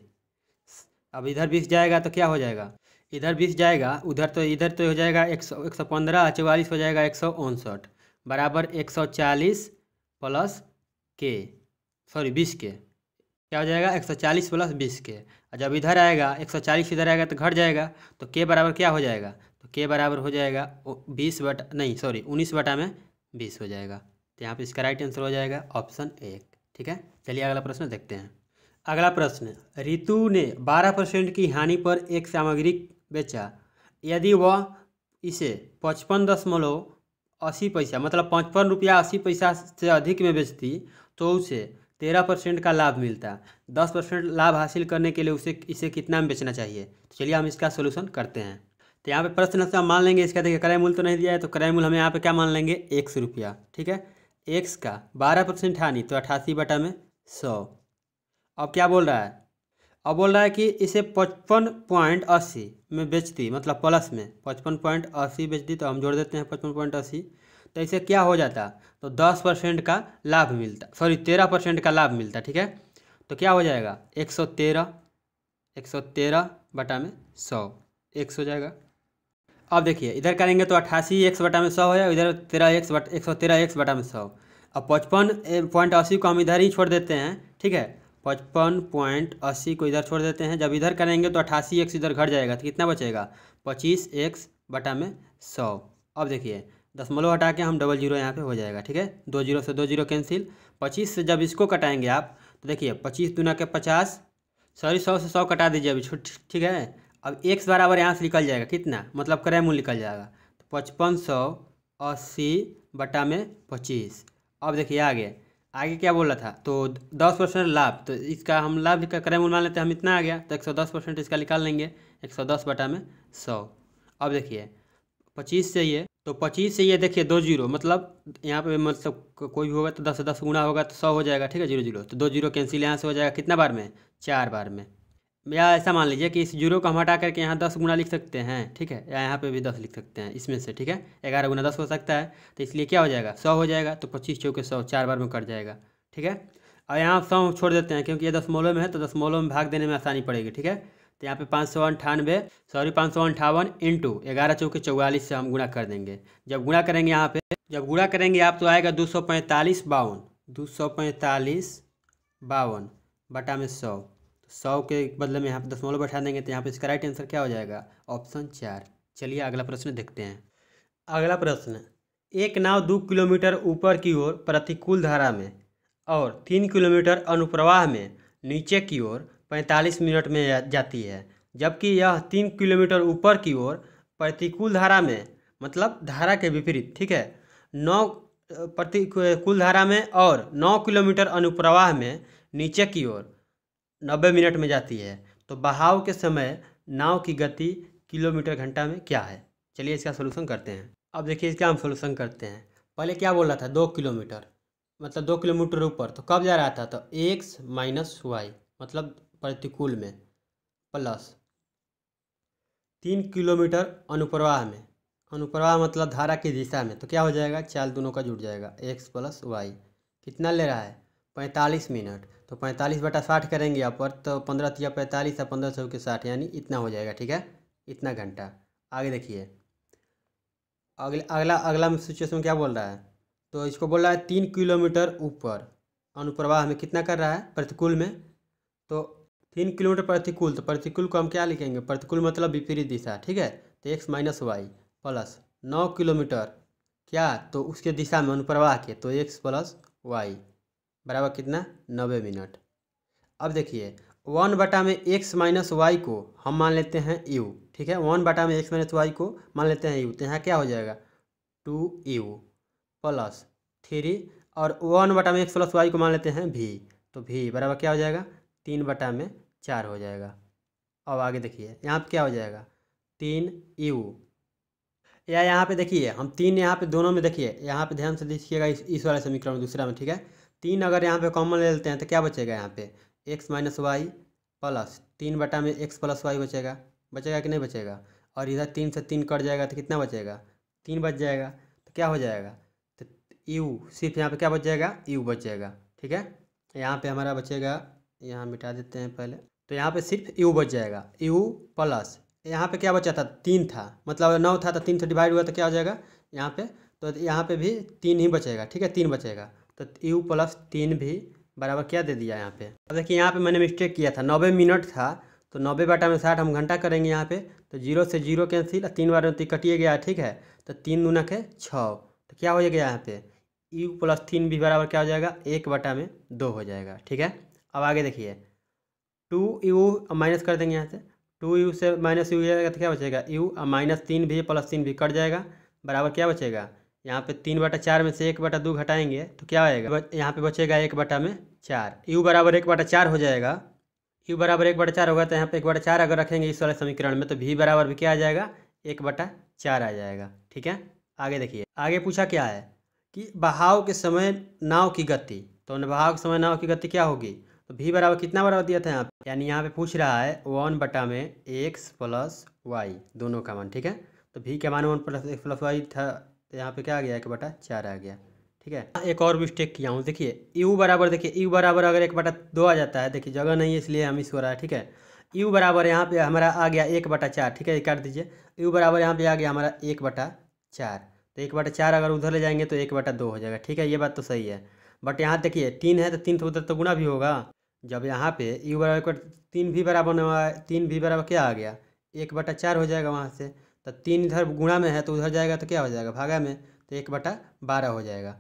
अब इधर बीस जाएगा तो क्या हो जाएगा इधर बीस जाएगा उधर तो इधर तो हो जाएगा एक सौ एक सौ पंद्रह चौवालीस हो जाएगा एक सौ उनसठ बराबर एक सौ चालीस प्लस के सॉरी बीस के क्या हो जाएगा एक सौ चालीस प्लस बीस के और जब इधर आएगा एक सौ चालीस इधर आएगा तो घट जाएगा तो के बराबर क्या हो जाएगा तो के बराबर हो जाएगा बीस बटा नहीं सॉरी उन्नीस बटा में बीस हो जाएगा तो यहाँ पे इसका राइट आंसर हो जाएगा ऑप्शन एक ठीक है चलिए अगला प्रश्न देखते हैं अगला प्रश्न रितु ने 12 परसेंट की हानि पर एक सामग्री बेचा यदि वह इसे पचपन दशमलव अस्सी पैसा मतलब पचपन रुपया अस्सी पैसा से अधिक में बेचती तो उसे तेरह परसेंट का लाभ मिलता दस परसेंट लाभ हासिल करने के लिए उसे इसे कितना में बेचना चाहिए तो चलिए हम इसका सोल्यूशन करते हैं तो यहाँ पे प्रश्न हम मान लेंगे इसका देखिए क्रय मूल तो नहीं दिया है तो क्रय मूल हमें यहाँ पे क्या मान लेंगे एक सौ रुपया ठीक है एक्स का बारह परसेंट हानि तो अट्ठासी बटा में सौ अब क्या बोल रहा है अब बोल रहा है कि इसे पचपन पॉइंट अस्सी में बेचती मतलब प्लस में पचपन पॉइंट अस्सी बेचती तो हम जोड़ देते हैं पचपन पॉइंट अस्सी तो इसे क्या हो जाता तो दस परसेंट का लाभ मिलता सॉरी तेरह परसेंट का लाभ मिलता ठीक है तो क्या हो जाएगा एक सौ तेरह एक सौ तेरह बटा में सौ एक सौ जाएगा अब देखिए इधर करेंगे तो अट्ठासी एक्स बटा में सौ है इधर तेरह एक्स बट एक सौ तेरह एक्स बटा में सौ अब पचपन पॉइंट अस्सी को हम इधर ही छोड़ देते हैं ठीक है पचपन पॉइंट अस्सी को इधर छोड़ देते हैं जब इधर करेंगे तो अट्ठासी एक्स इधर घट जाएगा तो कितना बचेगा पच्चीस एक्स बटा में सौ अब देखिए दसमलव हटा के हम डबल जीरो यहाँ पे हो जाएगा ठीक है दो जीरो से दो जीरो कैंसिल पच्चीस से जब इसको कटाएंगे आप तो देखिए पच्चीस दुना के पचास सॉरी सौ से सौ कटा दीजिए अभी छुट ठीक है अब एक बराबर यहाँ से निकल जाएगा कितना मतलब क्रय मूल्य निकल जाएगा तो पचपन सौ अस्सी बटा में पच्चीस अब देखिए आगे आगे क्या बोला था तो दस परसेंट लाभ तो इसका हम लाभ का क्रय मूल मान लेते हैं हम इतना आ गया तो एक सौ दस परसेंट इसका निकाल लेंगे एक सौ दस बटा में सौ अब देखिए पच्चीस से ये तो पच्चीस से ये देखिए दो जीरो मतलब यहाँ पे मतलब कोई भी होगा तो दस से दस गुना होगा तो सौ हो जाएगा ठीक है जीरो जीरो तो दो जीरो कैंसिल यहाँ से हो जाएगा कितना बार में चार बार में या ऐसा मान लीजिए कि इस जीरो को हम हटा करके यहाँ दस गुना लिख सकते हैं ठीक है या यहाँ पे भी दस लिख सकते हैं इसमें से ठीक है ग्यारह गुना दस हो सकता है तो इसलिए क्या हो जाएगा सौ हो जाएगा तो पच्चीस चौके सौ चार बार में कट जाएगा ठीक है और यहाँ सौ छोड़ देते हैं क्योंकि ये दस मोलों में है तो दस मोलों में भाग देने में आसानी पड़ेगी ठीक है तो यहाँ पे पाँच सौ अंठानवे सॉरी पाँच सौ अंठावन इंटू ग्यारह चौके चौवालीस से हम गुणा कर देंगे जब गुणा करेंगे यहाँ पे जब गुणा करेंगे आप तो आएगा दो सौ पैंतालीस बावन दो सौ पैंतालीस बावन बटा में सौ तो सौ के बदले में यहाँ पर दसमलव बैठा देंगे तो यहाँ पर इसका राइट आंसर क्या हो जाएगा ऑप्शन चार चलिए अगला प्रश्न देखते हैं अगला प्रश्न एक नाव दो किलोमीटर ऊपर की ओर प्रतिकूल धारा में और तीन किलोमीटर अनुप्रवाह में नीचे की ओर पैंतालीस मिनट में जाती है जबकि यह तीन किलोमीटर ऊपर की ओर प्रतिकूल धारा में मतलब धारा के विपरीत ठीक है नौ प्रतिकूल धारा में और नौ किलोमीटर अनुप्रवाह में नीचे की ओर नब्बे मिनट में जाती है तो बहाव के समय नाव की गति किलोमीटर घंटा में क्या है चलिए इसका सोल्यूशन करते हैं अब देखिए इसका हम सोल्यूशन करते हैं पहले क्या बोल रहा था दो किलोमीटर मतलब दो किलोमीटर ऊपर तो कब जा रहा था तो एक्स माइनस वाई मतलब प्रतिकूल में प्लस तीन किलोमीटर अनुप्रवाह में अनुप्रवाह मतलब धारा की दिशा में तो क्या हो जाएगा चाल दोनों का जुड़ जाएगा एक्स प्लस वाई कितना ले रहा है पैंतालीस मिनट तो पैंतालीस बटा साठ करेंगे आप पर तो पंद्रह तिया पैंतालीस और पंद्रह सौ के साठ यानी इतना हो जाएगा ठीक है इतना घंटा आगे देखिए अगले अगला अगला सिचुएशन क्या बोल रहा है तो इसको बोल रहा है तीन किलोमीटर ऊपर अनुप्रवाह हमें कितना कर रहा है प्रतिकूल में तो तीन किलोमीटर प्रतिकूल तो प्रतिकूल को हम क्या लिखेंगे प्रतिकूल मतलब विपरीत दिशा ठीक है तो एक्स माइनस वाई प्लस नौ किलोमीटर क्या तो उसके दिशा में अनुप्रवाह के तो एक्स प्लस वाई बराबर कितना नब्बे मिनट अब देखिए वन बटा में एक्स माइनस वाई को हम मान लेते हैं यू ठीक है वन बटा में एक्स माइनस वाई को मान लेते हैं यू तो यहाँ क्या हो जाएगा टू यू प्लस थ्री और वन बटा में एक्स प्लस वाई को मान लेते हैं भी तो भी बराबर क्या हो जाएगा तीन बटा में चार हो जाएगा अब आगे देखिए यहाँ पर क्या हो जाएगा तीन यू या यहाँ पे देखिए हम तीन यहाँ पे दोनों में देखिए यहाँ पे ध्यान से देखिएगा इस इस वाले समीकरण दूसरा में ठीक है तीन अगर यहाँ पे कॉमन ले लेते हैं तो क्या बचेगा यहाँ पे एक्स माइनस वाई प्लस तीन बटा में एक्स प्लस वाई बचेगा बचेगा कि नहीं बचेगा और इधर तीन से तीन कट जाएगा तो कितना बचेगा तीन बच जाएगा तो क्या हो जाएगा तो यू सिर्फ यहाँ पे क्या बच जाएगा यू बचेगा ठीक है तो यहाँ पे हमारा बचेगा यहाँ मिटा देते हैं पहले तो यहाँ पे सिर्फ यू बच जाएगा यू प्लस यहाँ पे क्या बचा था तीन था मतलब नौ था तो तीन से डिवाइड हुआ तो क्या हो जाएगा यहाँ पे तो यहाँ पे भी तीन ही बचेगा ठीक है तीन बचेगा तो यू प्लस तीन भी बराबर क्या दे दिया यहाँ पे अब देखिए यहाँ पे मैंने मिस्टेक किया था नब्बे मिनट था तो नब्बे बाटा में साठ हम घंटा करेंगे यहाँ पे तो जीरो से जीरो कैंसिल तीन बार में कटिए गया ठीक है तो तीन दूना के छः तो क्या हो जाएगा यहाँ पे यू प्लस तीन भी बराबर क्या हो जाएगा एक बटा में दो हो जाएगा ठीक है अब आगे देखिए टू यू माइनस कर देंगे यहाँ से टू यू से माइनस यू जाएगा तो क्या बचेगा यू माइनस तीन भी प्लस तीन भी कट जाएगा बराबर क्या बचेगा यहाँ पे तीन बटा चार में से एक बटा दो घटाएंगे तो क्या आएगा यहाँ पे बचेगा एक बटा में चार यू बराबर एक बटा चार हो जाएगा यू बराबर एक बटा चार होगा तो यहाँ पे एक बटा चार अगर रखेंगे इस वाले समीकरण में तो भी बराबर भी क्या आ जाएगा एक बटा चार आ जाएगा ठीक है आगे देखिए आगे पूछा क्या है कि बहाव के समय नाव की गति तो बहाव के समय नाव की गति क्या होगी तो भी बराबर कितना बराबर दिया था यहाँ पे यानी यहाँ पे पूछ रहा है वन बटा में एक्स प्लस वाई दोनों का मान ठीक है तो भी के मान one plus x plus y था तो यहाँ पे क्या आ गया एक बटा चार आ गया ठीक है हाँ, एक और मिस्टेक किया हूँ देखिए यू बराबर देखिए यू बराबर अगर एक बटा दो आ जाता है देखिए जगह नहीं है इसलिए हम इस हो रहा है ठीक है यू बराबर यहाँ पे हमारा आ गया एक बटा चार ठीक है काट दीजिए यू बराबर यहाँ पे आ गया हमारा एक बटा चार तो एक बटा चार अगर उधर ले जाएंगे तो एक बटा दो हो जाएगा ठीक है ये बात तो सही है बट यहाँ देखिए तीन है तो तीन तो उधर तो गुना भी होगा जब यहाँ पे यू बराबर तीन भी बराबर तीन भी बराबर क्या आ गया एक बटा चार हो जाएगा वहाँ से तो तीन इधर गुणा में है तो उधर जाएगा तो क्या हो जाएगा भागा में तो एक बटा बारह हो जाएगा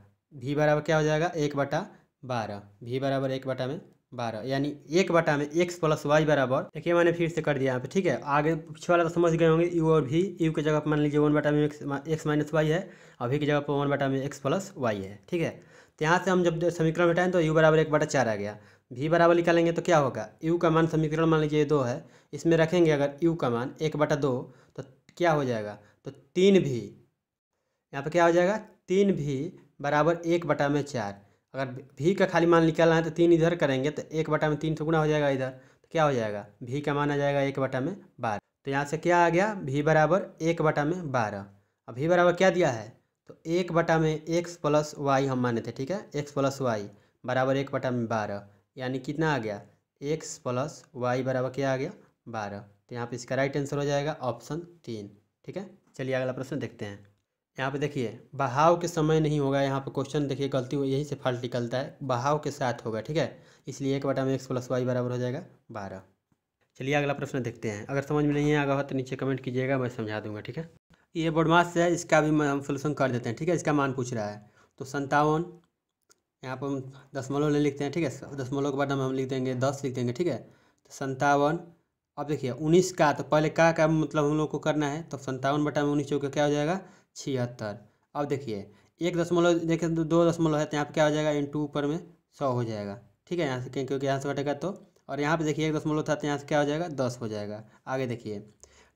भी बराबर क्या हो जाएगा एक बटा बारह भी बराबर एक बटा में बारह यानी एक बटा में एक्स प्लस वाई बराबर देखिए मैंने फिर से कर दिया यहाँ पे ठीक है आगे पीछे वाला तो समझ गए होंगे यू और भी यू की जगह पर मान लीजिए वन बटा में एक्स माइनस वाई है और भी की जगह पर वन बटा में एक्स प्लस वाई है ठीक है तो यहाँ से हम जब समीकरण बैठाएं तो यू बराबर एक बटा चार आ गया भी बराबर निकालेंगे तो क्या होगा यू का मान समीकरण मान लीजिए दो है इसमें रखेंगे अगर यू का मान एक बटा दो तो क्या हो जाएगा तो तीन भी यहाँ पर क्या हो जाएगा तीन भी बराबर एक बटा में चार अगर भी का खाली मान निकालना है तो तीन इधर करेंगे तो एक बटा में तीन सुगुना हो जाएगा इधर तो क्या हो जाएगा भी का मान आ जाएगा एक बटा में बारह तो यहाँ से क्या आ गया भी बराबर एक बटा में बारह अब भी बराबर क्या दिया है तो एक बटा में एक्स प्लस वाई हम माने थे ठीक है एक्स प्लस वाई बराबर एक बटा में बारह यानी कितना आ गया एक्स प्लस वाई बराबर क्या आ गया बारह तो यहाँ पे इसका राइट आंसर हो जाएगा ऑप्शन तीन ठीक है चलिए अगला प्रश्न देखते हैं यहाँ पे देखिए बहाव के समय नहीं होगा यहाँ पे क्वेश्चन देखिए गलती यही से फॉल्ट निकलता है बहाव के साथ होगा ठीक है इसलिए एक बटा में एक्स प्लस वाई बराबर हो जाएगा बारह चलिए अगला प्रश्न देखते हैं अगर समझ में नहीं आगा हो तो नीचे कमेंट कीजिएगा मैं समझा दूंगा ठीक है ये बोडमास है इसका भी हम सोल्यूशन कर देते हैं ठीक है इसका मान पूछ रहा है तो संतावन यहाँ पर हम दसमलव ले लिखते हैं ठीक है दसमलव के बाद हम लिख देंगे दस लिख देंगे ठीक है तो संतावन अब देखिए उन्नीस का तो पहले का का मतलब हम लोग को करना है तो संतावन बटा में उन्नीस चौके क्या हो जाएगा छिहत्तर अब देखिए एक दशमलव देखिए दो दशमलव है तो यहाँ पे क्या हो जाएगा इन टू ऊपर में सौ हो जाएगा ठीक है यहाँ से क्योंकि यहाँ से कटेगा तो और यहाँ पे देखिए एक दशमलव था तो यहाँ से क्या हो जाएगा दस हो जाएगा आगे देखिए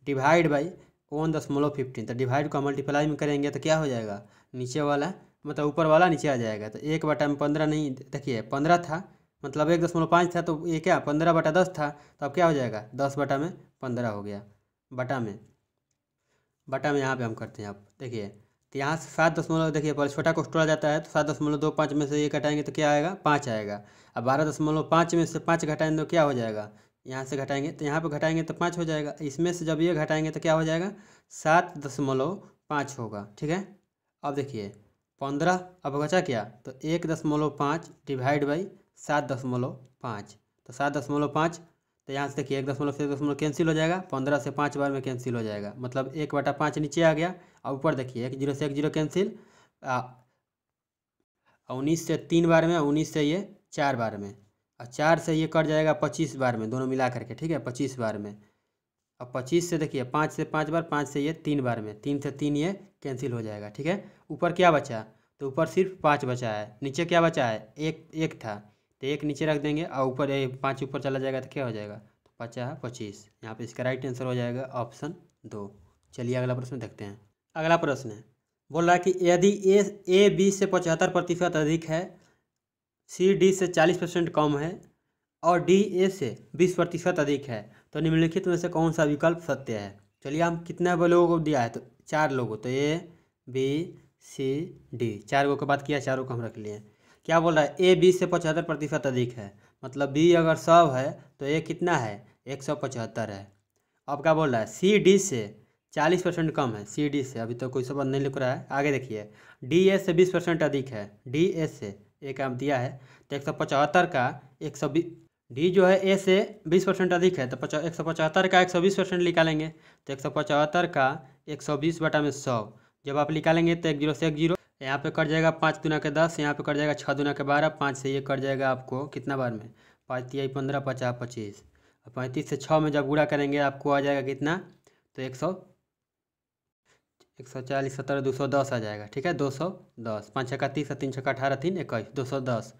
डिवाइड बाई वन दशमलव फिफ्टीन तो डिवाइड को मल्टीप्लाई में करेंगे तो क्या हो जाएगा नीचे वाला मतलब ऊपर वाला नीचे आ जाएगा तो एक बटा में पंद्रह नहीं देखिए पंद्रह था मतलब एक दशमलव पाँच था तो ये क्या पंद्रह बटा दस था तो अब क्या हो जाएगा दस बटा में पंद्रह हो गया बटा में बटा में यहाँ पे हम करते हैं आप देखिए तो यहाँ से सात दशमलव देखिए पहले छोटा को टोड़ा जाता है तो सात दशमलव दो पाँच में से ये घटाएंगे तो क्या आएगा पाँच आएगा अब बारह दशमलव पाँच में से पाँच घटाएंगे तो क्या हो जाएगा यहाँ से घटाएंगे तो यहाँ पर घटाएंगे तो पाँच हो जाएगा इसमें से जब ये घटाएंगे तो क्या हो जाएगा सात दशमलव पाँच होगा ठीक है अब देखिए पंद्रह अब बचा क्या तो एक दशमलव पाँच डिवाइड बाई सात दशमलव पाँच तो सात दशमलव पाँच तो यहाँ से देखिए एक दशमलव से एक दशमलव कैंसिल हो जाएगा पंद्रह से पाँच बार में कैंसिल हो जाएगा मतलब एक बटा पाँच नीचे आ गया और ऊपर देखिए एक जीरो से एक जीरो कैंसिल उन्नीस से तीन बार में उन्नीस से ये चार बार में और चार से ये कट जाएगा पच्चीस बार में दोनों मिला करके ठीक है पच्चीस बार में अब पच्चीस से देखिए पाँच से पाँच बार पाँच से ये तीन बार में तीन से तीन ये कैंसिल हो जाएगा ठीक है ऊपर क्या बचा तो ऊपर सिर्फ पाँच बचा है नीचे क्या बचा है एक एक था तो एक नीचे रख देंगे और ऊपर पाँच ऊपर चला जाएगा तो क्या हो जाएगा तो पचास पच्चीस यहाँ पर इसका राइट आंसर हो जाएगा ऑप्शन दो चलिए अगला प्रश्न देखते हैं अगला प्रश्न है बोल रहा है कि यदि ए ए बी से पचहत्तर प्रतिशत अधिक है सी डी से चालीस परसेंट कम है और डी ए से बीस प्रतिशत अधिक है तो निम्नलिखित में से कौन सा विकल्प सत्य है चलिए हम कितने लोगों को दिया है तो चार लोगों तो ए बी सी डी चार गो के बात किया चारों को हम रख लिए क्या बोल रहा है ए बी से पचहत्तर प्रतिशत अधिक है मतलब बी अगर सौ है तो ए कितना है एक सौ पचहत्तर है अब क्या बोल रहा है सी डी से चालीस परसेंट कम है सी डी से अभी तो कोई सबक नहीं लिख रहा है आगे देखिए डी ए से बीस परसेंट अधिक है डी ए से एक आप दिया है तो एक सौ पचहत्तर का एक सौ बीस डी जो है ए से बीस परसेंट अधिक है तो पचा एक सौ पचहत्तर का एक सौ बीस परसेंट निकालेंगे तो एक सौ पचहत्तर का एक सौ बीस बटा में सौ जब आप निकालेंगे तो एक जीरो से एक जीरो यहाँ पे कट जाएगा पाँच दुना के दस यहाँ पे कट जाएगा छः दुना के बारह पाँच से ये कट जाएगा आपको कितना बार में पाँच तिहाई पंद्रह पचास पच्चीस और पैंतीस से छः में जब गुड़ा करेंगे आपको आ जाएगा कितना तो एक सौ एक सौ चालीस सत्रह दो सौ दस आ जाएगा ठीक है दो सौ दस पाँच छक्का तीस तीन छक्का अठारह तीन इक्कीस दो सौ दस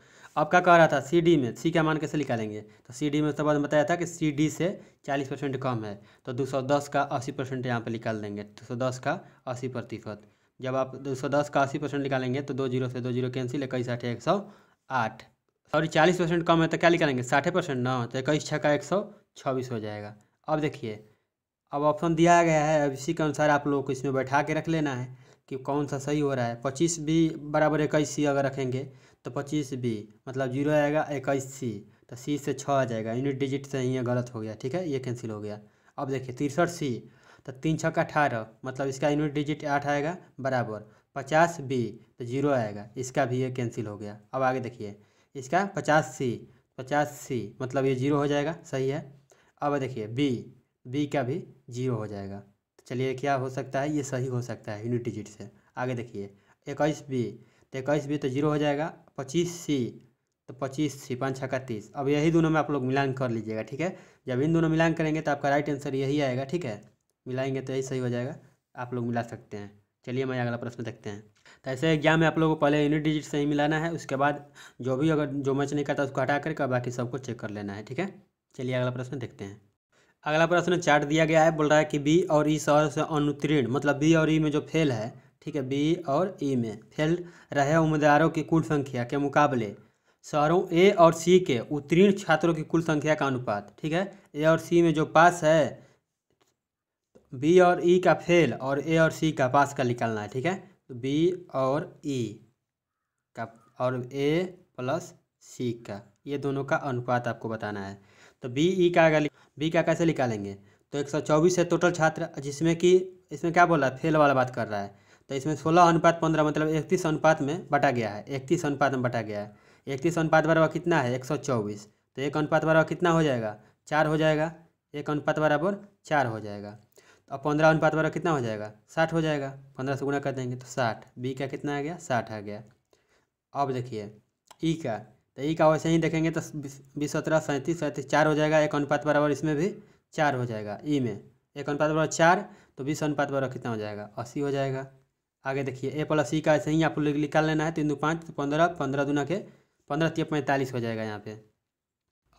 अब क्या कह रहा था सी डी में सी का मान कैसे निकालेंगे तो सी डी में उसके बाद बताया था कि सी डी से चालीस परसेंट कम है तो दो सौ दस का अस्सी परसेंट यहाँ पर निकाल देंगे दो सौ दस का अस्सी प्रतिशत जब आप दो सौ दस का अस्सी परसेंट निकालेंगे तो दो जीरो से दो जीरो कैंसिल इक्कीस आठ एक सौ आठ सॉरी चालीस परसेंट कम है तो क्या निकालेंगे साठे परसेंट ना तो इक्कीस छः का एक सौ छब्बीस हो जाएगा अब देखिए अब ऑप्शन दिया गया है अब इसी के अनुसार आप लोगों को इसमें बैठा के रख लेना है कि कौन सा सही हो रहा है पच्चीस बी बराबर इक्कीस सी अगर रखेंगे तो पच्चीस बी मतलब जीरो आएगा इक्कीस सी तो सी से छः आ जाएगा यूनिट डिजिट से ही गलत हो गया ठीक है ये कैंसिल हो गया अब देखिए तिरसठ सी तो तीन छः का अठारह मतलब इसका यूनिट डिजिट आठ आएगा बराबर पचास बी तो जीरो आएगा इसका भी ये कैंसिल हो गया अब आगे देखिए इसका पचास सी पचास सी मतलब ये जीरो हो जाएगा सही है अब देखिए बी बी का भी जीरो हो जाएगा तो चलिए क्या हो सकता है ये सही हो सकता है यूनिट डिजिट से आगे देखिए इक्कीस बी तो इक्कीस बी तो जीरो हो जाएगा पच्चीस सी तो पच्चीस सी पाँच छः का तीस अब यही दोनों में आप लोग मिलान कर लीजिएगा ठीक है जब इन दोनों मिलान करेंगे तो आपका राइट आंसर यही आएगा ठीक है मिलाएंगे तो यही सही हो जाएगा आप लोग मिला सकते हैं चलिए मैं अगला प्रश्न देखते हैं तो ऐसे एग्जाम में आप लोगों को पहले यूनिट डिजिट से ही मिलाना है उसके बाद जो भी अगर जो मच नहीं करता उसको हटा करके बाकी सबको चेक कर लेना है ठीक है चलिए अगला प्रश्न देखते हैं अगला प्रश्न चार्ट दिया गया है बोल रहा है कि बी और ई सौ से अनुत्तीर्ण मतलब बी और ई में जो फेल है ठीक है बी और ई में फेल रहे उम्मीदवारों की कुल संख्या के मुकाबले शहरों ए और सी के उत्तीर्ण छात्रों की कुल संख्या का अनुपात ठीक है ए और सी में जो पास है बी और ई e का फेल और ए और सी का पास का निकालना है ठीक है तो बी और ई e का और ए प्लस सी का ये दोनों का अनुपात आपको बताना है तो बी ई e का अगर बी का कैसे निकालेंगे तो एक सौ चौबीस है टोटल छात्र जिसमें कि इसमें क्या बोला है फेल वाला बात कर रहा है तो इसमें सोलह अनुपात पंद्रह मतलब इकतीस अनुपात में बटा गया है इकतीस अनुपात में बटा गया है इकतीस अनुपात बराबर कितना है एक सौ चौबीस तो एक अनुपात बराबर कितना हो जाएगा चार हो जाएगा एक अनुपात बराबर चार हो जाएगा अब पंद्रह अनुपात बारह कितना हो जाएगा साठ हो जाएगा पंद्रह से गुना कर देंगे तो साठ बी का कितना आ गया साठ आ गया अब देखिए ई e का तो ई e का वैसे ही देखेंगे तो बीस सत्रह सैंतीस सैंतीस चार हो जाएगा एक अनुपात बराबर इसमें भी चार हो जाएगा ई e में एक अनुपात बराबर चार तो बीस अनुपात बारह कितना हो जाएगा अस्सी हो जाएगा आगे देखिए ए प्लस ई का ऐसे ही आप लोग निकाल लेना है तीन दो पाँच तो पंद्रह पंद्रह दुना के पंद्रह तीन पैंतालीस हो जाएगा यहाँ पे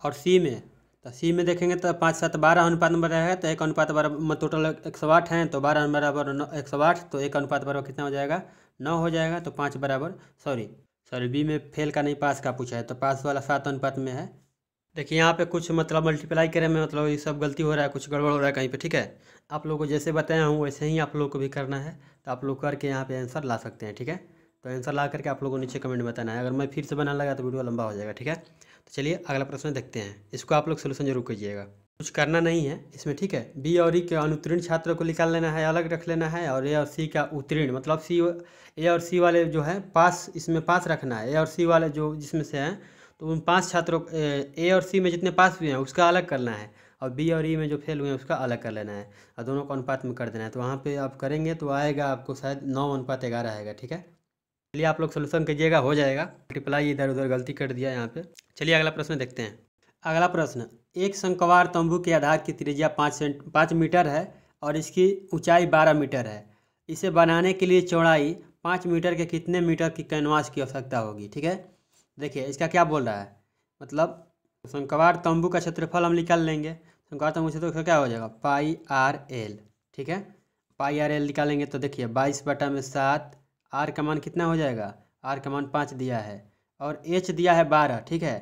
और सी में तो सी में देखेंगे तो पाँच सात बारह अनुपात में रहेगा तो एक अनुपात बराबर टोटल एक सौ आठ हैं तो बारह बराबर नौ एक सौ आठ तो एक अनुपात बराबर कितना हो जाएगा नौ हो जाएगा तो पाँच बराबर सॉरी सॉरी बी में फेल का नहीं पास का पूछा है तो पास वाला सात अनुपात में है देखिए यहाँ पे कुछ मतलब मल्टीप्लाई करे में मतलब ये सब गलती हो रहा है कुछ गड़बड़ हो रहा है कहीं पे ठीक है आप लोगों को जैसे बताया हूँ वैसे ही आप लोगों को भी करना है तो आप लोग करके यहाँ पे आंसर ला सकते हैं ठीक है तो आंसर ला करके आप लोगों को नीचे कमेंट बताना है अगर मैं फिर से बनाने लगा तो वीडियो लंबा हो जाएगा ठीक है तो चलिए अगला प्रश्न देखते हैं इसको आप लोग सोल्यूशन जरूर कीजिएगा कुछ करना नहीं है इसमें ठीक है बी और ई e के अनुत्तीर्ण छात्र को निकाल लेना है अलग रख लेना है और ए और सी का उत्तीर्ण मतलब सी ए और सी वाले जो है पास इसमें पास रखना है ए और सी वाले जो जिसमें से हैं तो उन पाँच छात्रों ए और सी में जितने पास हुए हैं उसका अलग करना है और बी और ई e में जो फेल हुए हैं उसका अलग कर लेना है और दोनों को अनुपात में कर देना है तो वहाँ पर आप करेंगे तो आएगा आपको शायद नौ अनुपात ग्यारह आएगा ठीक है चलिए आप लोग सोल्यूशन कीजिएगा हो जाएगा मल्टीप्लाई इधर उधर गलती कर दिया यहाँ पे चलिए अगला प्रश्न देखते हैं अगला प्रश्न एक शंकवार तंबू के आधार की त्रिज्या पाँच सेंट पाँच मीटर है और इसकी ऊंचाई बारह मीटर है इसे बनाने के लिए चौड़ाई पाँच मीटर के कितने मीटर की कैनवास की आवश्यकता होगी ठीक है देखिए इसका क्या बोल रहा है मतलब शंकवार तंबू का क्षेत्रफल हम निकाल लेंगे शंकवार तंबू क्षेत्रफल क्या हो जाएगा पाई आर एल ठीक है पाई आर एल निकालेंगे तो देखिए बाईस बटा में सात आर का मान कितना हो जाएगा आर का मान पाँच दिया है और एच दिया है बारह ठीक है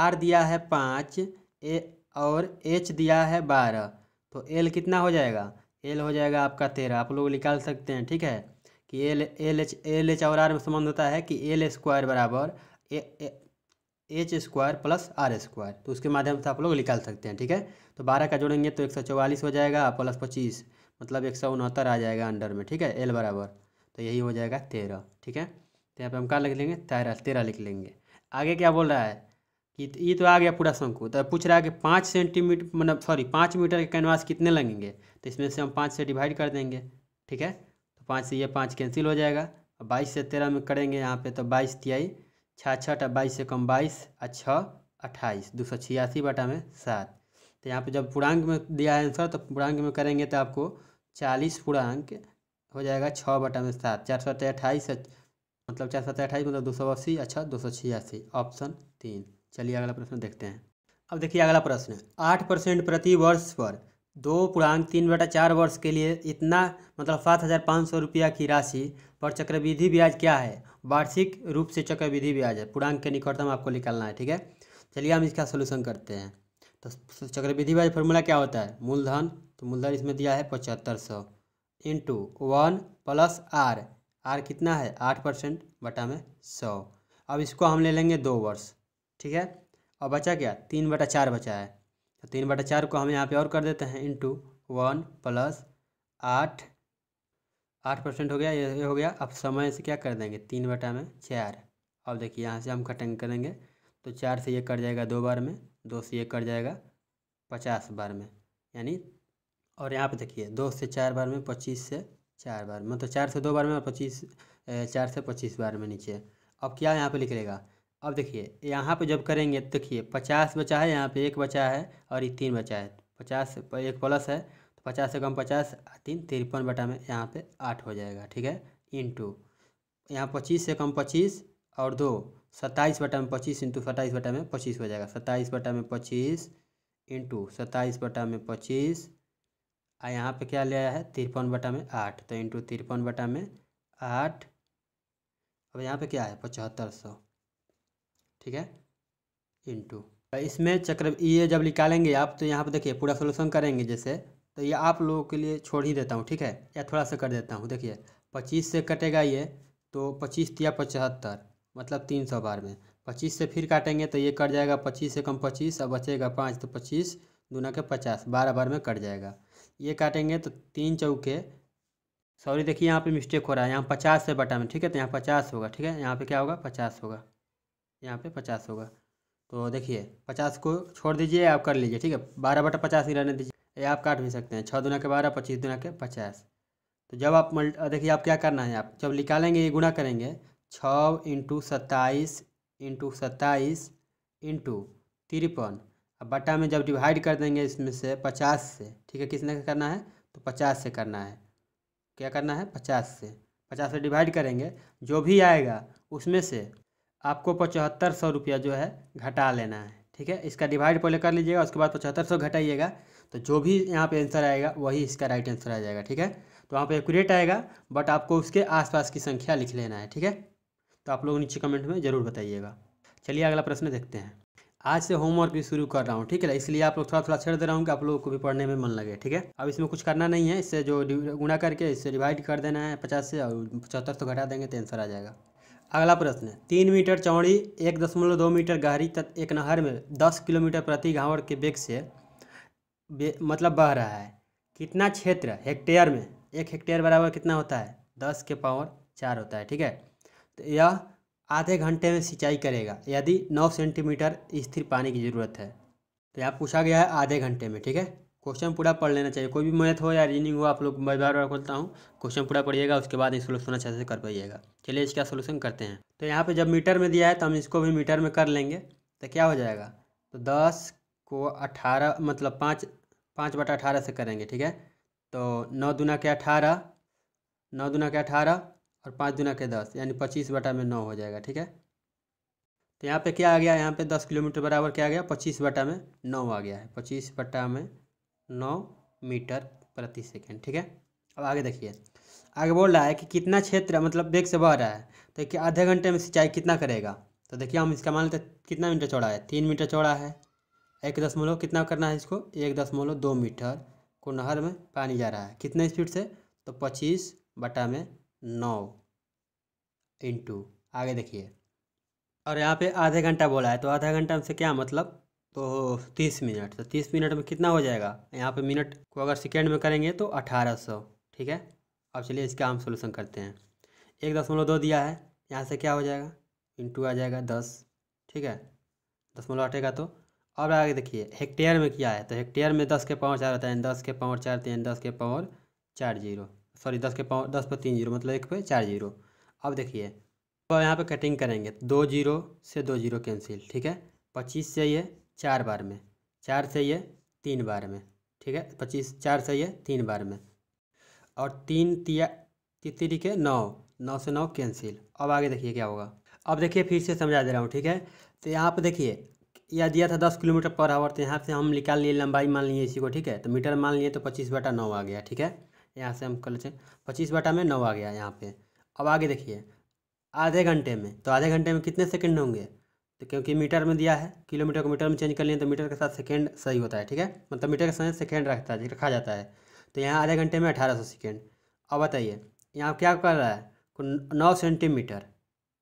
आर दिया है पाँच ए और एच दिया है बारह तो एल कितना हो जाएगा एल हो जाएगा आपका तेरह आप लोग निकाल सकते हैं ठीक है कि L L H L H और आर में संबंध होता है कि एल स्क्वायर बराबर A H square plus R square तो उसके माध्यम से आप लोग निकाल सकते हैं ठीक है तो बारह का जोड़ेंगे तो एक सौ चौवालीस हो जाएगा प्लस पच्चीस मतलब एक सौ उनहत्तर आ जाएगा अंडर में ठीक है एल बराबर तो यही हो जाएगा तेरह ठीक है तो यहाँ पर हम क्या लिख लेंगे तेरह तेरह लिख लेंगे आगे क्या बोल रहा है कि ये तो आ गया पूरा शंकु तो पूछ रहा है कि पाँच सेंटीमीटर मतलब सॉरी पाँच मीटर के कैनवास कितने लगेंगे तो इसमें से हम पाँच से डिवाइड कर देंगे ठीक है तो पाँच से ये पाँच कैंसिल हो जाएगा और बाईस से तेरह में करेंगे यहाँ पे तो बाईस तिहाई छः छठ बाईस से कम बाईस और छः अट्ठाईस दो सौ छियासी बटा में सात तो यहाँ पे जब पूर्णांक में दिया है आंसर तो पूर्णांक में करेंगे तो आपको चालीस पूर्णांक हो जाएगा छः बटा में सात चार सौ अट्ठाईस मतलब चार सौ अट्ठाईस मतलब दो सौ अस्सी अच्छा दो सौ छियासी ऑप्शन तीन चलिए अगला प्रश्न देखते हैं अब देखिए अगला प्रश्न आठ परसेंट प्रति वर्ष पर दो पूर्णांक तीन बटा चार वर्ष के लिए इतना मतलब सात हज़ार पाँच सौ रुपया की राशि पर चक्रविधि ब्याज क्या है वार्षिक रूप से चक्रविधि ब्याज है पूर्णांक के निकटतम आपको निकालना है ठीक है चलिए हम इसका सोल्यूशन करते हैं तो चक्रविधि ब्याज फॉर्मूला क्या होता है मूलधन तो मूलधन इसमें दिया है पचहत्तर सौ into one plus R R कितना है आठ परसेंट बटा में सौ अब इसको हम ले लेंगे दो वर्ष ठीक है और बचा क्या तीन बटा चार बचा है तो तीन बटा चार को हम यहाँ पे और कर देते हैं इंटू वन प्लस आठ आठ परसेंट हो गया ये हो गया अब समय से क्या कर देंगे तीन बटा में चार अब देखिए यहाँ से हम कटिंग करेंगे तो चार से ये कट जाएगा दो बार में दो से ये कट जाएगा पचास बार में यानी और यहाँ पे देखिए दो से चार बार में पच्चीस से चार बार मतलब चार से दो बार में और पच्चीस चार से पच्चीस बार में नीचे अब क्या यहाँ पे निकलेगा अब देखिए यहाँ पे जब करेंगे तो देखिए पचास बचा है यहाँ पे एक बचा है और ये तीन बचा है पचास एक प्लस है तो पचास से कम पचास तीन तिरपन बटा में यहाँ पे आठ हो जाएगा ठीक है इन टू यहाँ पच्चीस से कम पच्चीस और दो सत्ताईस बटा में पच्चीस इंटू सत्ताईस बटा में पच्चीस हो जाएगा सत्ताईस बटा में पच्चीस इंटू सत्ताईस बटा में पच्चीस और यहाँ पे क्या लिया है तिरपन बटा में आठ तो इंटू तिरपन बटा में आठ अब यहाँ पे क्या है पचहत्तर सौ ठीक है इंटू तो इसमें चक्र ये जब निकालेंगे आप तो यहाँ पे देखिए पूरा सोल्यूशन करेंगे जैसे तो ये आप लोगों के लिए छोड़ ही देता हूँ ठीक है या थोड़ा सा कर देता हूँ देखिए पच्चीस से कटेगा ये तो पच्चीस या पचहत्तर मतलब तीन सौ बार में पच्चीस से फिर काटेंगे तो ये कट जाएगा पच्चीस से कम पच्चीस और बचेगा पाँच तो पच्चीस दूना के पचास बारह बार में कट जाएगा ये काटेंगे तो तीन चौके सॉरी देखिए यहाँ पे मिस्टेक हो रहा है यहाँ पचास है बटा में ठीक है तो यहाँ पचास होगा ठीक है यहाँ पे क्या होगा पचास होगा यहाँ पे पचास होगा तो देखिए पचास को छोड़ दीजिए आप कर लीजिए ठीक है बारह बटा पचास ही रहने दीजिए ये आप काट भी सकते हैं छः दुना के बारह पच्चीस दुना के पचास तो जब आप मल्ट देखिए आप क्या करना है आप जब निकालेंगे ये गुना करेंगे छः इंटू सत्ताईस इंटू सत्ताईस इंटू तिरपन अब बटा में जब डिवाइड कर देंगे इसमें से पचास से ठीक है किसने करना है तो पचास से करना है क्या करना है पचास से पचास से डिवाइड करेंगे जो भी आएगा उसमें से आपको पचहत्तर सौ रुपया जो है घटा लेना है ठीक है इसका डिवाइड पहले कर लीजिएगा उसके बाद पचहत्तर सौ घटाइएगा तो जो भी यहाँ पे आंसर आएगा वही इसका राइट आंसर आ जाएगा ठीक है तो वहाँ पे एक्यूरेट आएगा बट आपको उसके आसपास की संख्या लिख लेना है ठीक है तो आप लोग नीचे कमेंट में ज़रूर बताइएगा चलिए अगला प्रश्न देखते हैं आज से होमवर्क भी शुरू कर रहा हूँ ठीक है इसलिए आप लोग थोड़ा थोड़ा छेड़ दे रहा हूँ कि आप लोगों को भी पढ़ने में मन लगे ठीक है अब इसमें कुछ करना नहीं है इससे जो गुणा करके इससे डिवाइड कर देना है पचास से और पचहत्तर तो घटा देंगे तो आंसर आ जाएगा अगला प्रश्न तीन मीटर चौड़ी एक दशमलव दो मीटर गहरी तथा एक नहर में दस किलोमीटर प्रति घावर के बेग से मतलब बह रहा है कितना क्षेत्र हेक्टेयर में एक हेक्टेयर बराबर कितना होता है दस के पावर चार होता है ठीक है तो यह आधे घंटे में सिंचाई करेगा यदि नौ सेंटीमीटर स्थिर पानी की ज़रूरत है तो यहाँ पूछा गया है आधे घंटे में ठीक है क्वेश्चन पूरा पढ़ लेना चाहिए कोई भी मैथ हो या रीजनिंग हो आप लोग मैं बार बार खोलता हूँ क्वेश्चन पूरा पढ़िएगा उसके बाद इसको सोल्यूशन अच्छे से कर पाइएगा चलिए इसका सोल्यूशन करते हैं तो यहाँ पे जब मीटर में दिया है तो हम इसको भी मीटर में कर लेंगे तो क्या हो जाएगा तो दस को अठारह मतलब पाँच पाँच बटा अठारह से करेंगे ठीक है तो नौ दुना के अठारह नौ दुना के अठारह और पाँच दुना के दस यानी पच्चीस बटा में नौ हो जाएगा ठीक है तो यहाँ पे क्या आ गया यहाँ पे दस किलोमीटर बराबर क्या आ गया पच्चीस बटा में नौ आ गया है पच्चीस बटा में नौ मीटर प्रति सेकेंड ठीक है अब आगे देखिए आगे बोल रहा है कि कितना क्षेत्र मतलब बेग से बह रहा है तो कि आधे घंटे में सिंचाई कितना करेगा तो देखिए हम इसका मान लेते कितना मीटर चौड़ा है तीन मीटर चौड़ा है एक दशमलव कितना करना है इसको एक दशमलव दो मीटर को नहर में पानी जा रहा है कितने स्पीड से तो पच्चीस बटा में नौ इंटू आगे देखिए और यहाँ पे आधे घंटा बोला है तो आधा घंटा से क्या मतलब तो तीस मिनट तो तीस मिनट में कितना हो जाएगा यहाँ पे मिनट को अगर सेकेंड में करेंगे तो अठारह सौ ठीक है अब चलिए इसका हम सोल्यूशन करते हैं एक दशमलव दो दिया है यहाँ से क्या हो जाएगा इंटू आ जाएगा दस ठीक है दशमलव हटेगा तो अब आगे देखिए हेक्टेयर में क्या है तो हेक्टेयर में दस के पावर चार होता है दस के पावर चार तीन दस के पावर चार जीरो सॉरी दस के पाँच दस पर तीन जीरो मतलब एक पे चार जीरो अब देखिए अब यहाँ पे कटिंग करेंगे दो जीरो से दो जीरो कैंसिल ठीक है पच्चीस से ये चार बार में चार से ये तीन बार में ठीक है पच्चीस चार से ये तीन बार में और तीन तिया तितरी के नौ नौ से नौ कैंसिल अब आगे देखिए क्या होगा अब देखिए फिर से समझा दे रहा हूँ ठीक है तो यहाँ पर देखिए यह दिया था दस किलोमीटर पर आवर तो यहाँ से हम निकाल लिए लंबाई मान लिए इसी को ठीक है तो मीटर मान लिए तो पच्चीस बटा नौ आ गया ठीक है यहाँ से हम कर लेते हैं पच्चीस बटा में नौ आ गया यहाँ पे अब आगे देखिए आधे घंटे में तो आधे घंटे में कितने सेकंड होंगे तो क्योंकि मीटर में दिया है किलोमीटर को मीटर में चेंज कर लिए तो मीटर के साथ सेकेंड सही होता है ठीक है मतलब मीटर के समय सेकेंड रखता है रखा जाता है तो यहाँ आधे घंटे में अठारह सौ सेकेंड अब बताइए यहाँ क्या कर रहा है नौ सेंटीमीटर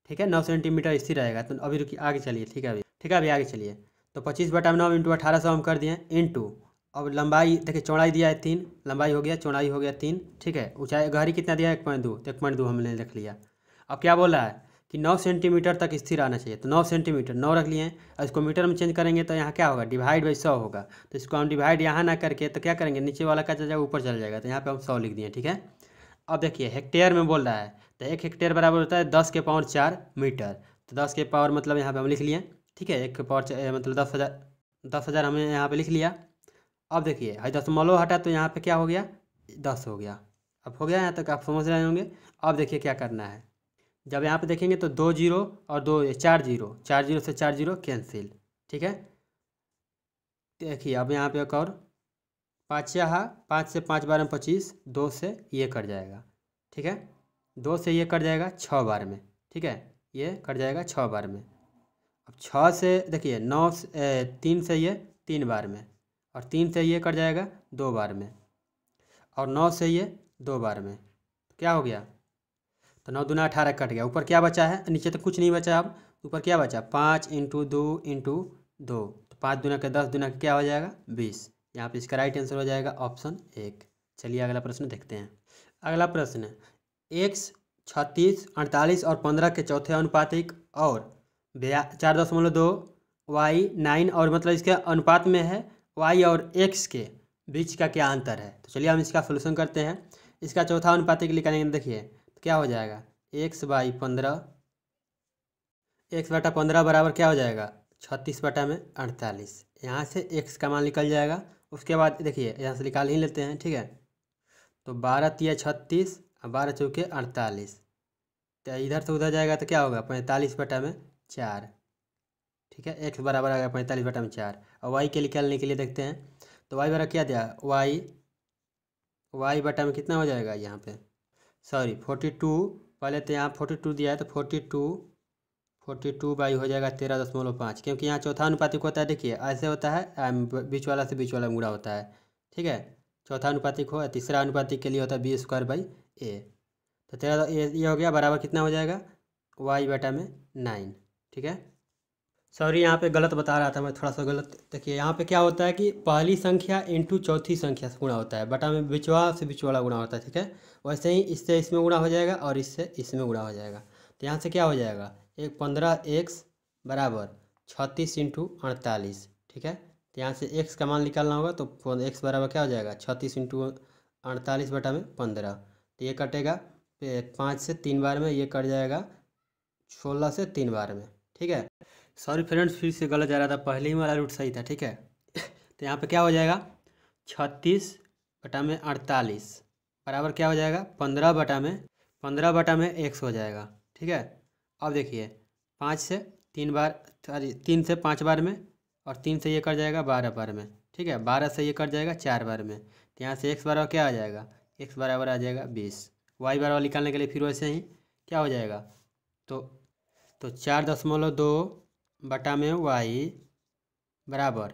ठीक है नौ सेंटीमीटर इसी रहेगा तो अभी रुकी आगे चलिए ठीक है अभी ठीक है अभी आगे चलिए तो पच्चीस बटा नौ इंटू अठारह सौ हम कर दिए इंटू अब लंबाई देखिए चौड़ाई दिया है तीन लंबाई हो गया चौड़ाई हो गया तीन ठीक है ऊंचाई गहरी कितना दिया है एक पॉइंट दो तो एक पॉइंट दो हमने रख लिया अब क्या बोला है कि नौ सेंटीमीटर तक स्थिर आना चाहिए तो नौ सेंटीमीटर नौ रख लिए हैं और इसको मीटर में चेंज करेंगे तो यहाँ क्या होगा डिवाइड बाई सौ होगा तो इसको हम डिवाइड यहाँ ना करके तो क्या करेंगे नीचे वाला का जाएगा ऊपर चल जाएगा तो यहाँ पर हम सौ लिख दिए ठीक है अब देखिए हेक्टेयर में बोल रहा है तो एक हेक्टेयर बराबर होता है दस के पावर चार मीटर तो दस के पावर मतलब यहाँ पर हम लिख लिए ठीक है एक पावर मतलब दस हज़ार दस हज़ार हमने यहाँ पर लिख लिया अब देखिए आज दशमलव हटा तो यहाँ पे क्या हो गया दस हो गया अब हो गया यहाँ तक आप समझ रहे होंगे अब देखिए क्या करना है जब यहाँ पे देखेंगे तो दो जीरो और दो चार जीरो चार जीरो से चार जीरो कैंसिल ठीक है देखिए अब यहाँ पे एक और पाँच हा पाँच से पाँच बार में पच्चीस दो से ये कट जाएगा ठीक है दो से ये कट जाएगा छः बार में ठीक है ये कट जाएगा छः बार में अब छः से देखिए नौ से तीन से ये तीन बार में और तीन से ये कट जाएगा दो बार में और नौ से ये दो बार में तो क्या हो गया तो नौ दूना अठारह कट गया ऊपर क्या बचा है नीचे तो कुछ नहीं बचा अब ऊपर क्या बचा पाँच इंटू दो इंटू दो तो पाँच दुना के दस दुना के क्या हो जाएगा बीस यहाँ पे इसका राइट आंसर हो जाएगा ऑप्शन एक चलिए अगला प्रश्न देखते हैं अगला प्रश्न एक छत्तीस अड़तालीस और पंद्रह के चौथे अनुपातिक और चार दशमलव दो वाई नाइन और मतलब इसके अनुपात में है वाई और एक्स के बीच का क्या अंतर है तो चलिए हम इसका सोल्यूशन करते हैं इसका चौथा अनुपातिक निकालेंगे देखिए तो क्या हो जाएगा एक्स बाई पंद्रह एक्स बटा पंद्रह बराबर क्या हो जाएगा छत्तीस बटा में अड़तालीस यहाँ से एक्स का मान निकल जाएगा उसके बाद देखिए यहाँ से निकाल ही लेते हैं ठीक है तो बारह तिया छत्तीस और बारह चौके अड़तालीस तो इधर से उधर जाएगा तो क्या होगा पैंतालीस बटा में चार ठीक है एक्स बराबर आ गया पैंतालीस बटा में चार और वाई के निकालने के लिए देखते हैं तो वाई बारा क्या दिया वाई वाई बटा में कितना हो जाएगा यहाँ पे सॉरी फोर्टी टू पहले तो यहाँ फोर्टी टू दिया है तो forty two forty two by हो जाएगा तेरह दशमलव पाँच क्योंकि यहाँ चौथा अनुपातिक होता है देखिए ऐसे होता है बीच वाला से बीच वाला मुड़ा होता है ठीक है चौथा अनुपातिक हो तीसरा अनुपातिक के लिए होता है बी स्क्वायर बाई ए तो तेरह ये हो गया बराबर कितना हो जाएगा वाई बटा में नाइन ठीक है सॉरी यहाँ पे गलत बता रहा था मैं थोड़ा सा गलत देखिए यहाँ पे क्या होता है कि पहली संख्या इंटू चौथी संख्या से गुणा होता है बटा में बिचवा से बिचवाड़ा गुणा होता है ठीक है वैसे ही इससे इसमें गुणा हो जाएगा और इससे इसमें गुणा हो जाएगा तो यहाँ से क्या हो जाएगा एक पंद्रह एक्स बराबर छत्तीस इंटू अड़तालीस ठीक है तो यहाँ से एक्स का मान निकालना होगा तो एक्स बराबर क्या हो जाएगा छत्तीस इंटू अड़तालीस बटा में पंद्रह तो ये कटेगा पाँच से तीन बार में ये कट जाएगा सोलह से तीन बार में ठीक है सॉरी फ्रेंड्स फिर से गलत जा रहा था पहले ही वाला रूट सही था ठीक है तो यहाँ पे क्या हो जाएगा छत्तीस बटा में अड़तालीस बराबर क्या हो जाएगा पंद्रह बटा में पंद्रह बटा में एक्स हो जाएगा ठीक है अब देखिए पाँच से तीन बार सॉरी तीन से पाँच बार में और तीन से ये कट जाएगा बारह बार में ठीक है बारह से ये कट जाएगा चार बार में तो यहाँ से एक्स बराबर क्या आ जाएगा एक्स बराबर आ जाएगा बीस वाई बराबर निकालने के लिए फिर वैसे ही क्या हो जाएगा तो तो चार दशमलव दो बटा में वाई बराबर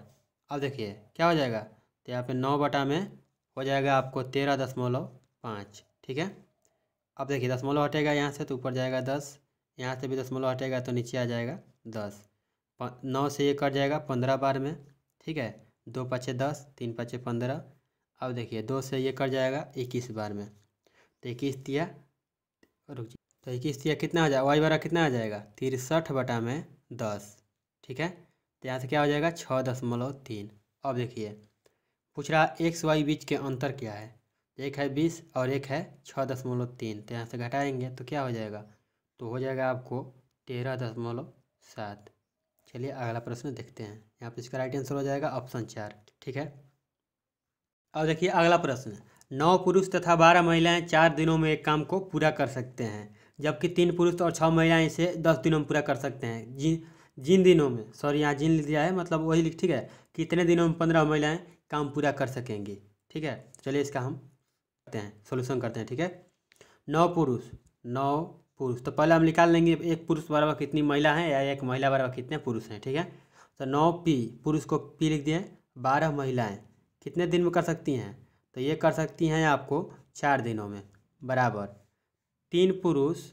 अब देखिए क्या हो जाएगा तो यहाँ पे नौ बटा में हो जाएगा आपको तेरह दशमलव पाँच ठीक है अब देखिए दशमलव हटेगा यहाँ से तो ऊपर जाएगा दस यहाँ से भी दशमलव हटेगा तो नीचे आ जाएगा दस नौ से ये कट जाएगा पंद्रह बार में ठीक है दो पचे दस तीन पचे पंद्रह अब देखिए दो से ये कट जाएगा इक्कीस बार में तो इक्कीस तिया रुक तो इक्कीस तिया कितना आ जाएगा वाई बारह कितना आ जाएगा तिरसठ बटा में दस ठीक है तो यहाँ से क्या हो जाएगा छः दशमलव तीन अब देखिए पूछ रहा एक्स वाई बीच के अंतर क्या है तो एक है बीस और एक है छः दशमलव तीन तो यहाँ से घटाएंगे तो क्या हो जाएगा तो हो जाएगा आपको तेरह दशमलव सात चलिए अगला प्रश्न देखते हैं यहाँ पर इसका राइट आंसर हो जाएगा ऑप्शन चार ठीक है अब देखिए अगला प्रश्न नौ पुरुष तथा बारह महिलाएं चार दिनों में एक काम को पूरा कर सकते हैं जबकि तीन पुरुष और छः महिलाएं इसे दस दिनों में पूरा कर सकते हैं जिन जिन दिनों में सॉरी यहाँ जिन लिख दिया है मतलब वही लिख ठीक है कितने दिनों में पंद्रह महिलाएँ काम पूरा कर सकेंगी ठीक है चलिए इसका हम करते हैं सोल्यूशन करते हैं ठीक है नौ पुरुष नौ पुरुष तो पहले हम निकाल लेंगे एक पुरुष बराबर कितनी महिला है या एक महिला बराबर कितने पुरुष हैं ठीक है तो नौ पी पुरुष को पी लिख दिए बारह महिलाएँ कितने दिन में कर सकती हैं तो ये कर सकती हैं आपको चार दिनों में बराबर तीन पुरुष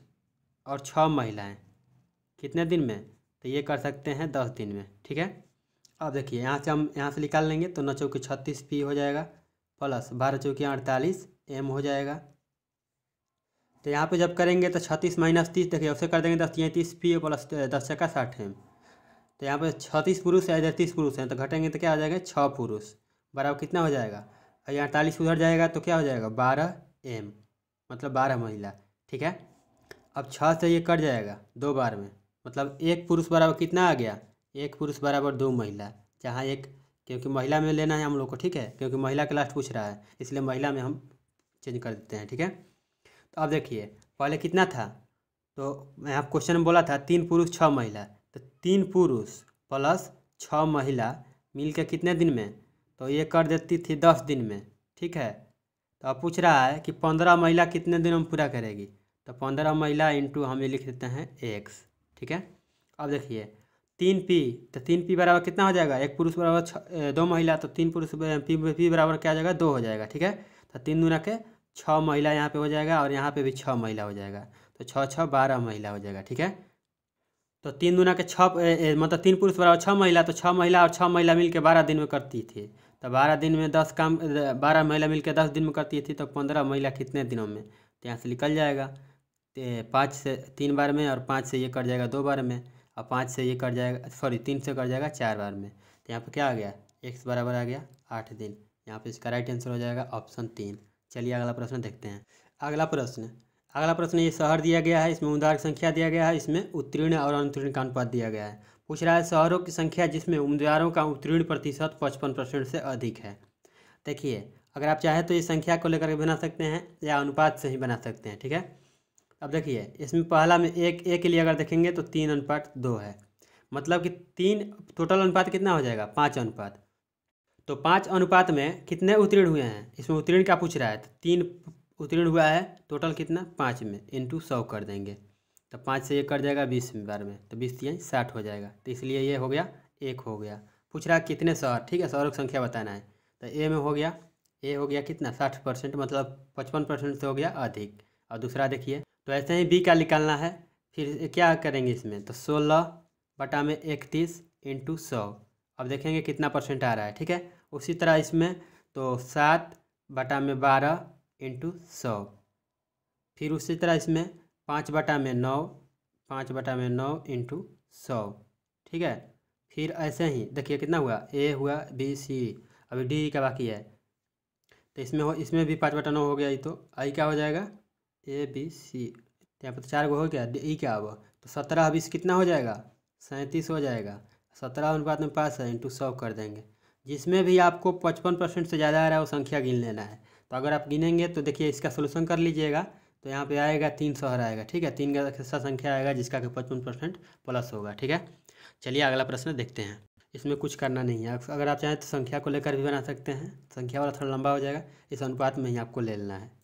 और छः महिलाएं कितने दिन में तो ये कर सकते हैं दस दिन में ठीक है अब देखिए यहाँ से हम यहाँ से निकाल लेंगे तो नौ चौकी छत्तीस पी हो जाएगा प्लस बारह चौकी अड़तालीस एम हो जाएगा तो यहाँ पे जब करेंगे तो छत्तीस माइनस तीस देखिए उसे कर देंगे दस तैंतीस तो पी प्लस दस चक्का साठ एम तो यहाँ पे छत्तीस पुरुष है इधर तीस पुरुष हैं तो घटेंगे तो क्या हो जाएगा छः पुरुष बराबर कितना हो जाएगा अगर अड़तालीस उधर जाएगा तो क्या हो जाएगा बारह एम मतलब बारह महिला ठीक है अब छः से ये कट जाएगा दो बार में मतलब एक पुरुष बराबर कितना आ गया एक पुरुष बराबर दो महिला जहाँ एक क्योंकि महिला में लेना है हम लोग को ठीक है क्योंकि महिला के लास्ट पूछ रहा है इसलिए महिला में हम चेंज कर देते हैं ठीक है तो अब देखिए पहले कितना था तो मैं आप क्वेश्चन में बोला था तीन पुरुष छः महिला तो तीन पुरुष प्लस छः महिला मिल के कितने दिन में तो ये कर देती थी दस दिन में ठीक है तो अब पूछ रहा है कि पंद्रह महिला कितने दिन में पूरा करेगी तो पंद्रह महिला इंटू हम ये लिख देते हैं एक्स ठीक है अब देखिए तीन पी तो तीन पी बराबर कितना हो जाएगा एक पुरुष बराबर दो महिला तो तीन पुरुष पी पी बराबर क्या हो जाएगा दो हो जाएगा ठीक है तो तीन दुना के छः महिला यहाँ पे हो जाएगा और यहाँ पे भी छः महिला हो जाएगा तो छः छः बारह महिला हो जाएगा ठीक है तो तीन दुना के छः मतलब तीन पुरुष बराबर छः महिला तो छः महिला और छः महिला मिलकर बारह दिन में करती थी तो बारह दिन में दस काम बारह महिला मिलकर दस दिन में करती थी तो पंद्रह महिला कितने दिनों में तो यहाँ से निकल जाएगा पाँच से तीन बार में और पाँच से ये कट जाएगा दो बार में और पाँच से ये कट जाएगा सॉरी तीन से कट जाएगा चार बार में तो यहाँ पर क्या आ गया एक्स बराबर आ गया आठ दिन यहाँ पर इसका राइट आंसर हो जाएगा ऑप्शन तीन चलिए अगला प्रश्न देखते हैं अगला प्रश्न अगला प्रश्न ये शहर दिया गया है इसमें उम्मीदवार की संख्या दिया गया है इसमें उत्तीर्ण और अनुत्तीर्ण का अनुपात दिया गया है पूछ रहा है शहरों की संख्या जिसमें उम्मीदवारों का उत्तीर्ण प्रतिशत पचपन परसेंट से अधिक है देखिए अगर आप चाहें तो इस संख्या को लेकर के बना सकते हैं या अनुपात से ही बना सकते हैं ठीक है अब देखिए इसमें पहला में एक ए के लिए अगर देखेंगे तो तीन अनुपात दो है मतलब कि तीन टोटल अनुपात कितना हो जाएगा पाँच अनुपात तो पाँच अनुपात में कितने उत्तीर्ण हुए हैं इसमें उत्तीर्ण क्या पूछ रहा है तो तीन उत्तीर्ण हुआ है टोटल कितना पाँच में इंटू सौ कर देंगे तो पाँच से ये कर जाएगा बीस बार में तो बीस तीन साठ हो जाएगा तो इसलिए ये हो गया एक हो गया पूछ रहा कितने सौ ठीक है सौर की संख्या बताना है तो ए में हो गया ए हो गया कितना साठ परसेंट मतलब पचपन परसेंट से हो गया अधिक और दूसरा देखिए तो ऐसे ही बी का निकालना है फिर क्या करेंगे इसमें तो सोलह बटा में इकतीस इंटू सौ अब देखेंगे कितना परसेंट आ रहा है ठीक है उसी तरह इसमें तो सात बटा में बारह इंटू सौ फिर उसी तरह इसमें पाँच बटा में नौ पाँच बटा में नौ इंटू सौ ठीक है फिर ऐसे ही देखिए कितना हुआ ए हुआ बी सी अभी डी का बाकी है तो इसमें हो इसमें भी पाँच बटा नौ हो गया ये तो आई क्या हो जाएगा ए बी सी यहाँ पर तो चार गो हो गया ई e क्या अब तो सत्रह बीस कितना हो जाएगा सैंतीस हो जाएगा सत्रह अनुपात में पास है इंटू सौ कर देंगे जिसमें भी आपको पचपन परसेंट से ज़्यादा आ रहा है वो संख्या गिन लेना है तो अगर आप गिनेंगे तो देखिए इसका सोल्यूशन कर लीजिएगा तो यहाँ पे आएगा तीन सौ हर आएगा ठीक है तीन ऐसा संख्या आएगा जिसका कि पचपन परसेंट प्लस होगा ठीक है चलिए अगला प्रश्न देखते हैं इसमें कुछ करना नहीं है अगर आप चाहें तो संख्या को लेकर भी बना सकते हैं संख्या वाला थोड़ा लंबा हो जाएगा इस अनुपात में ही आपको ले लेना है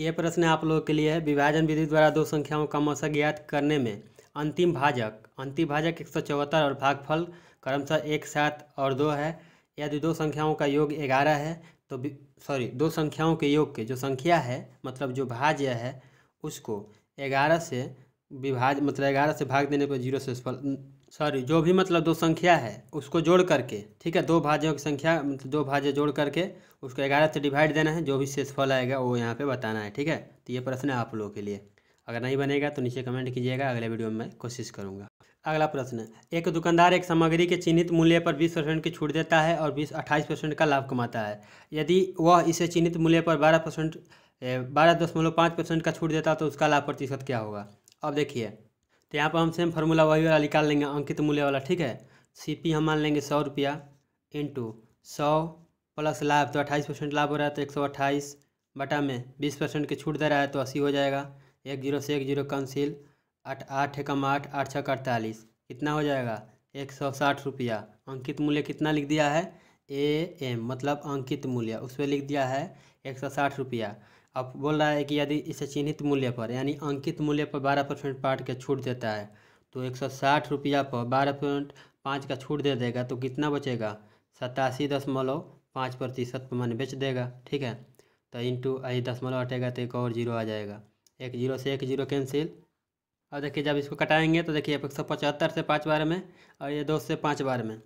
ये प्रश्न आप लोगों के लिए है विभाजन विधि द्वारा दो संख्याओं का मौसा ज्ञात करने में अंतिम भाजक अंतिम भाजक एक सौ चौहत्तर और भागफल क्रमशः एक सात और दो है यदि दो संख्याओं का योग ग्यारह है तो सॉरी दो संख्याओं के योग के जो संख्या है मतलब जो भाज्य है उसको ग्यारह से विभाज मतलब ग्यारह से भाग देने पर जीरो से सॉरी जो भी मतलब दो संख्या है उसको जोड़ करके ठीक है दो भाज्यों की संख्या मतलब दो भाज्य जोड़ करके उसको ग्यारह से डिवाइड देना है जो भी शेषफल आएगा वो यहाँ पे बताना है ठीक है तो ये प्रश्न है आप लोगों के लिए अगर नहीं बनेगा तो नीचे कमेंट कीजिएगा अगले वीडियो में मैं कोशिश करूँगा अगला प्रश्न एक दुकानदार एक सामग्री के चिन्हित मूल्य पर बीस परसेंट की छूट देता है और बीस अट्ठाईस परसेंट का लाभ कमाता है यदि वह इसे चिन्हित मूल्य पर बारह परसेंट बारह दशमलव पाँच परसेंट का छूट देता है तो उसका लाभ प्रतिशत क्या होगा अब देखिए तो यहाँ पर हम सेम फार्मूला वही वाला निकाल लेंगे अंकित मूल्य वाला ठीक है सी पी हम मान लेंगे सौ रुपया इंटू सौ प्लस लाभ तो अट्ठाईस परसेंट लाभ हो रहा है तो एक सौ अट्ठाईस बटा में बीस परसेंट की छूट दे रहा है तो अस्सी हो जाएगा एक जीरो से एक जीरो कंसिल आठ आठ एकम आठ आठ छः अड़तालीस कितना हो जाएगा एक सौ साठ रुपया अंकित मूल्य कितना लिख दिया है ए एम मतलब अंकित मूल्य उस पर लिख दिया है एक सौ साठ रुपया अब बोल रहा है कि यदि इसे चिन्हित मूल्य पर यानी अंकित मूल्य पर बारह परसेंट पार्ट का छूट देता है तो एक सौ साठ रुपया पर बारह पॉइंट पाँच का छूट दे देगा तो कितना बचेगा सतासी दशमलव पाँच प्रतिशत पर मैंने बेच देगा ठीक है तो इंटू यही दशमलव हटेगा तो एक और जीरो आ जाएगा एक जीरो से एक जीरो कैंसिल और देखिए जब इसको कटाएंगे तो देखिए एक सौ पचहत्तर से पाँच बार में और ये दो से पाँच बार में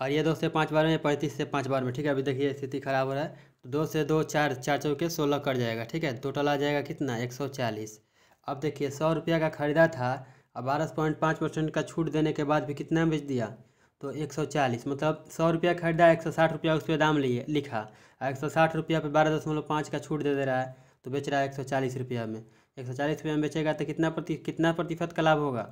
और ये दो से पाँच बार में पैंतीस से पाँच बार में ठीक है अभी देखिए स्थिति खराब हो रहा है दो से दो चार चार चौके सोलह कट जाएगा ठीक है टोटल आ जाएगा कितना एक सौ चालीस अब देखिए सौ रुपया का ख़रीदा था अब बारह पॉइंट पाँच परसेंट का छूट देने के बाद भी कितना बेच दिया तो एक सौ चालीस मतलब सौ रुपया खरीदा एक सौ साठ रुपया उस पर दाम लिए लिखा एक सौ साठ रुपया पर बारह दशमलव पाँच का छूट दे दे रहा है तो बेच रहा है एक सौ चालीस रुपया में एक सौ चालीस रुपये में बेचेगा तो कितना प्रति कितना प्रतिशत का लाभ होगा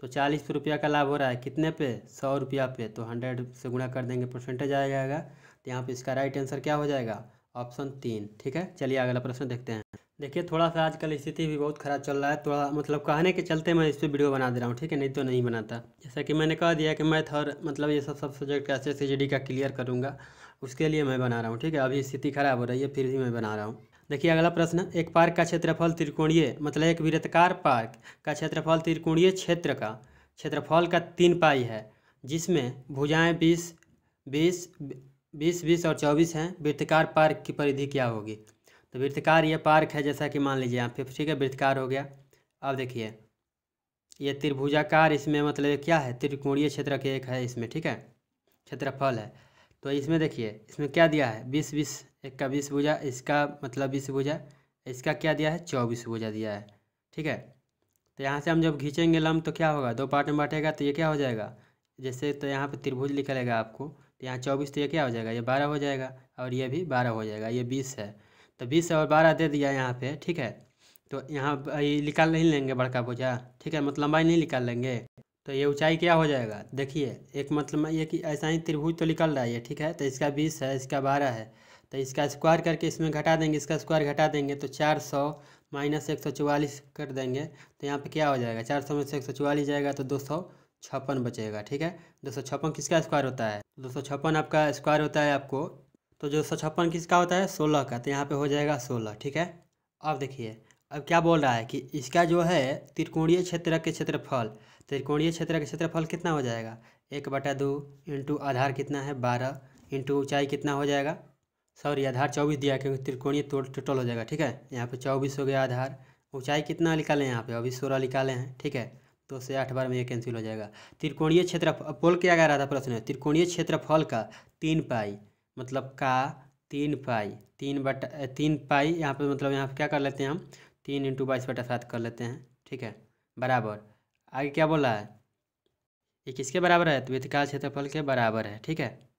तो चालीस रुपया का लाभ हो रहा है कितने पे सौ रुपया पे तो हंड्रेड से गुणा कर देंगे परसेंटेज आ जाएगा तो यहाँ पे इसका राइट आंसर क्या हो जाएगा ऑप्शन तीन ठीक है चलिए अगला प्रश्न देखते हैं देखिए थोड़ा सा आजकल स्थिति भी बहुत ख़राब चल रहा है थोड़ा मतलब कहने के चलते मैं इस पर वीडियो बना दे रहा हूँ ठीक है नहीं तो नहीं बनाता जैसा कि मैंने कह दिया कि मैथ और मतलब ये सब सब सब्जेक्ट कैसे सी का क्लियर करूँगा उसके लिए मैं बना रहा हूँ ठीक है अभी स्थिति खराब हो रही है फिर भी मैं बना रहा हूँ देखिए अगला प्रश्न एक पार्क का क्षेत्रफल त्रिकोणीय मतलब एक वृत्तकार पार्क का क्षेत्रफल त्रिकोणीय क्षेत्र का क्षेत्रफल का तीन पाई है जिसमें भुजाएँ बीस बीस बीस बीस और चौबीस हैं वृत्तकार पार्क की परिधि क्या होगी तो वृत्तकार ये पार्क है जैसा कि मान लीजिए यहाँ ठीक है वृत्तकार हो गया अब देखिए ये त्रिभुजाकार इसमें मतलब क्या है त्रिकोणीय क्षेत्र के एक है इसमें ठीक है क्षेत्रफल है तो इसमें देखिए इसमें क्या दिया है बीस बीस एक का बीस भुजा इसका मतलब बीस भुजा इसका क्या दिया है चौबीस भुजा दिया है ठीक है तो यहाँ से हम जब खींचेंगे लम तो क्या होगा दो पार्ट में बांटेगा तो ये क्या हो जाएगा जैसे तो यहाँ पर त्रिभुज निकलेगा आपको तो यहाँ चौबीस तो ये क्या हो जाएगा ये बारह हो जाएगा और ये भी बारह हो जाएगा ये बीस है तो बीस और बारह दे दिया यहाँ पे ठीक है तो यहाँ ये निकाल नहीं लेंगे बड़का बोझा ठीक है मतलब लंबाई नहीं निकाल लेंगे तो ये ऊंचाई क्या हो जाएगा देखिए एक मतलब ये कि ऐसा ही त्रिभुज तो निकल रहा है ये ठीक है तो इसका बीस है इसका बारह है तो इसका स्क्वायर करके इसमें घटा देंगे इसका स्क्वायर घटा देंगे तो चार सौ माइनस एक सौ चौवालीस कर देंगे तो यहाँ पे क्या हो जाएगा चार सौ में से एक सौ चौवालीस जाएगा तो दो सौ छप्पन बचेगा ठीक है दो सौ छप्पन किसका स्क्वायर होता है दो सौ छप्पन आपका स्क्वायर होता है आपको तो दो सौ छप्पन किसका होता है सोलह का तो यहाँ पे हो जाएगा सोलह ठीक है अब देखिए अब क्या बोल रहा है कि इसका जो है त्रिकोणीय क्षेत्र के क्षेत्रफल त्रिकोणीय क्षेत्र के क्षेत्रफल कितना हो जाएगा एक बटा दो इंटू आधार कितना है बारह इंटू ऊँचाई कितना हो जाएगा सॉरी आधार चौबीस दिया क्योंकि त्रिकोणीय टोटल तो, हो जाएगा ठीक है यहाँ पर चौबीस हो गया आधार ऊंचाई कितना निकाले यहाँ पे अभी सोलह निकाले हैं ठीक है तो से आठ बार में ये कैंसिल हो जाएगा त्रिकोणीय क्षेत्रफल पोल क्या कह रहा था प्रश्न त्रिकोणीय क्षेत्रफल का तीन पाई मतलब का तीन पाई तीन बट तीन पाई यहाँ पे मतलब यहाँ पे क्या कर लेते हैं हम तीन इंटू बाईस बटा सात कर लेते हैं ठीक है बराबर आगे क्या बोला है ये किसके बराबर है तो व्यतिकाल क्षेत्रफल के बराबर है ठीक है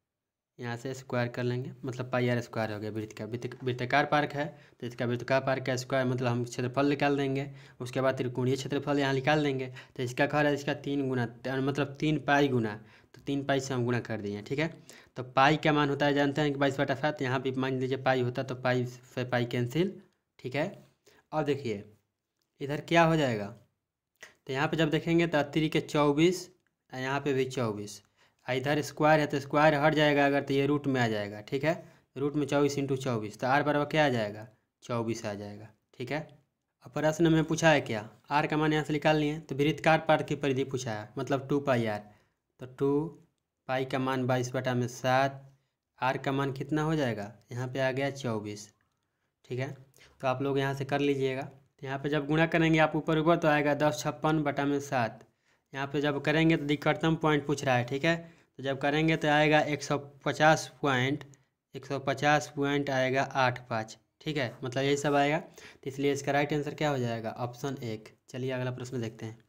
यहाँ से स्क्वायर कर लेंगे मतलब पाई आर स्क्वायर हो गया वृत्त का वृत्तकार पार्क है तो इसका वृत्तकार पार्क का स्क्वायर मतलब हम क्षेत्रफल निकाल देंगे उसके बाद त्रिकोणीय क्षेत्रफल यहाँ निकाल देंगे तो इसका घर रहा है इसका तीन गुना मतलब तीन पाई गुना तो तीन पाई से हम गुना कर दिए ठीक है तो पाई का मान होता है जानते हैं कि बाईस बटा सात यहाँ भी मान लीजिए पाई होता तो पाई से पाई कैंसिल ठीक है अब देखिए इधर क्या हो जाएगा तो यहाँ पर जब देखेंगे तो अतिरिक्त चौबीस यहाँ पर भी चौबीस इधर स्क्वायर है तो स्क्वायर हट जाएगा अगर तो ये रूट में आ जाएगा ठीक है रूट में चौबीस इंटू चौबीस तो आर बराबर क्या आ जाएगा चौबीस आ जाएगा ठीक है अब प्रश्न में पूछा है क्या आर का मान यहाँ से निकाल लिए तो वृत्तकार पार्थ की परिधि पूछा है मतलब टू पाई आर तो टू पाई का मान बाईस बटा में सात आर का मान कितना हो जाएगा यहाँ पे आ गया चौबीस ठीक है तो आप लोग यहाँ से कर लीजिएगा तो यहाँ पे जब गुणा करेंगे आप ऊपर ऊपर तो आएगा दस छप्पन बटा में सात यहाँ पे जब करेंगे तो निकटतम पॉइंट पूछ रहा है ठीक है तो जब करेंगे तो आएगा एक सौ पचास पॉइंट एक सौ पचास पॉइंट आएगा आठ पाँच ठीक है मतलब यही सब आएगा तो इसलिए इसका राइट आंसर क्या हो जाएगा ऑप्शन एक चलिए अगला प्रश्न देखते हैं